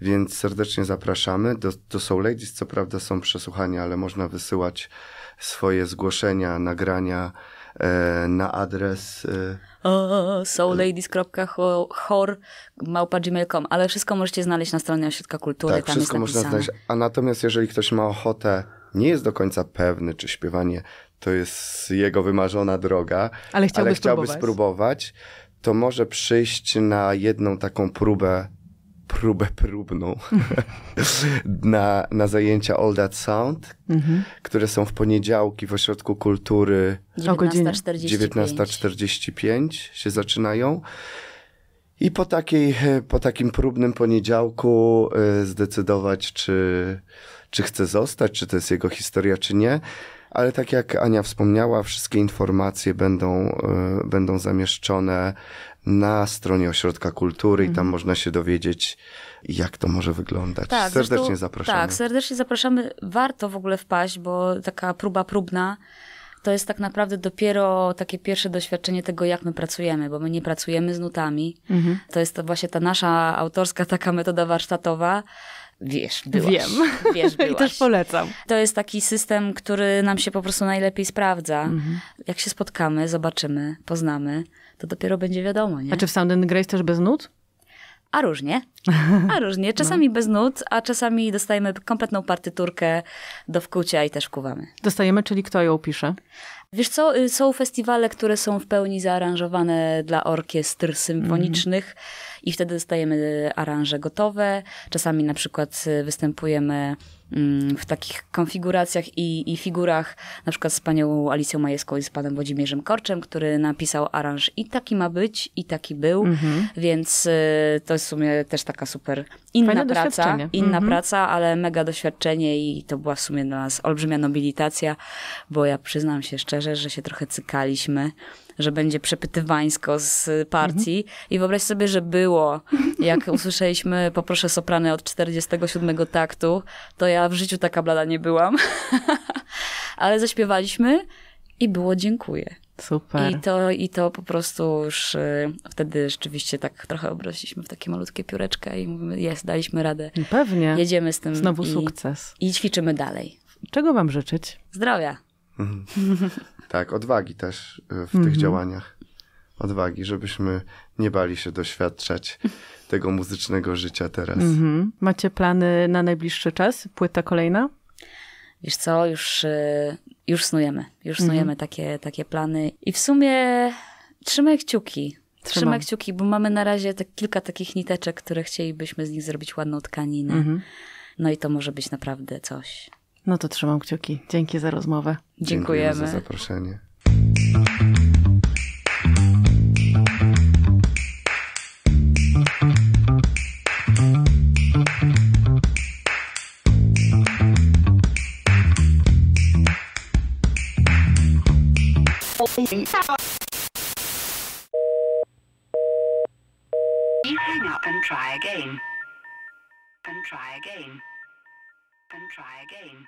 Więc serdecznie zapraszamy. Do, do Soul Ladies co prawda są przesłuchania, ale można wysyłać swoje zgłoszenia, nagrania e, na adres... E, souladies.chor małpa.gmail.com, ale wszystko możecie znaleźć na stronie Ośrodka Kultury, tak, tam wszystko można znaleźć. A natomiast jeżeli ktoś ma ochotę, nie jest do końca pewny, czy śpiewanie to jest jego wymarzona droga, ale chciałby, ale chciałby spróbować. spróbować, to może przyjść na jedną taką próbę próbę próbną na, na zajęcia All That Sound, mhm. które są w poniedziałki w Ośrodku Kultury 19.45 19 się zaczynają. I po, takiej, e, po takim próbnym poniedziałku e, zdecydować, czy, czy chce zostać, czy to jest jego historia, czy nie ale tak jak Ania wspomniała, wszystkie informacje będą, e, będą zamieszczone na stronie Ośrodka Kultury i tam mhm. można się dowiedzieć, jak to może wyglądać. Tak, serdecznie zresztą, zapraszamy. Tak, serdecznie zapraszamy. Warto w ogóle wpaść, bo taka próba próbna to jest tak naprawdę dopiero takie pierwsze doświadczenie tego, jak my pracujemy, bo my nie pracujemy z nutami. Mhm. To jest to właśnie ta nasza autorska taka metoda warsztatowa, Wiesz, byłaś. Wiem. Wiesz, byłaś. I też polecam. To jest taki system, który nam się po prostu najlepiej sprawdza. Mhm. Jak się spotkamy, zobaczymy, poznamy, to dopiero będzie wiadomo, nie? A czy w Sound and Grace też bez nut? A różnie. A różnie. No. Czasami no. bez nut, a czasami dostajemy kompletną partyturkę do wkucia i też kuwamy. Dostajemy, czyli kto ją pisze? Wiesz co, y, są festiwale, które są w pełni zaaranżowane dla orkiestr symfonicznych mm. i wtedy dostajemy aranże gotowe. Czasami na przykład y, występujemy Mm, w takich konfiguracjach i, i figurach, na przykład z panią Alicją Majewską i z panem Włodzimierzem Korczem, który napisał aranż i taki ma być, i taki był, mhm. więc y, to jest w sumie też taka super inna Fajne praca, inna mhm. praca, ale mega doświadczenie i to była w sumie dla nas olbrzymia nobilitacja, bo ja przyznam się szczerze, że się trochę cykaliśmy że będzie przepytywańsko z partii. Mhm. I wyobraź sobie, że było. Jak usłyszeliśmy Poproszę soprany od 47 taktu, to ja w życiu taka blada nie byłam. Ale zaśpiewaliśmy i było dziękuję. Super. I to, I to po prostu już y, wtedy rzeczywiście tak trochę obrosiliśmy w takie malutkie pióreczkę i mówimy, jest, daliśmy radę. Pewnie. Jedziemy z tym. Znowu i, sukces. I ćwiczymy dalej. Czego wam życzyć? Zdrowia. Mhm. tak, odwagi też y, w tych mhm. działaniach. Odwagi, żebyśmy nie bali się doświadczać tego muzycznego życia teraz. Mhm. Macie plany na najbliższy czas? Płyta kolejna? Wiesz co, już, y, już snujemy. Już mhm. snujemy mhm. takie, takie plany. I w sumie trzymaj kciuki. Trzymam. Trzymaj kciuki, bo mamy na razie te, tak kilka takich niteczek, które chcielibyśmy z nich zrobić ładną tkaninę. No i to może być naprawdę coś. No to trzymam kciuki. Dzięki za rozmowę. Dziękujemy. Dziękuję za zaproszenie. You hang up and try again. And try again. and try again.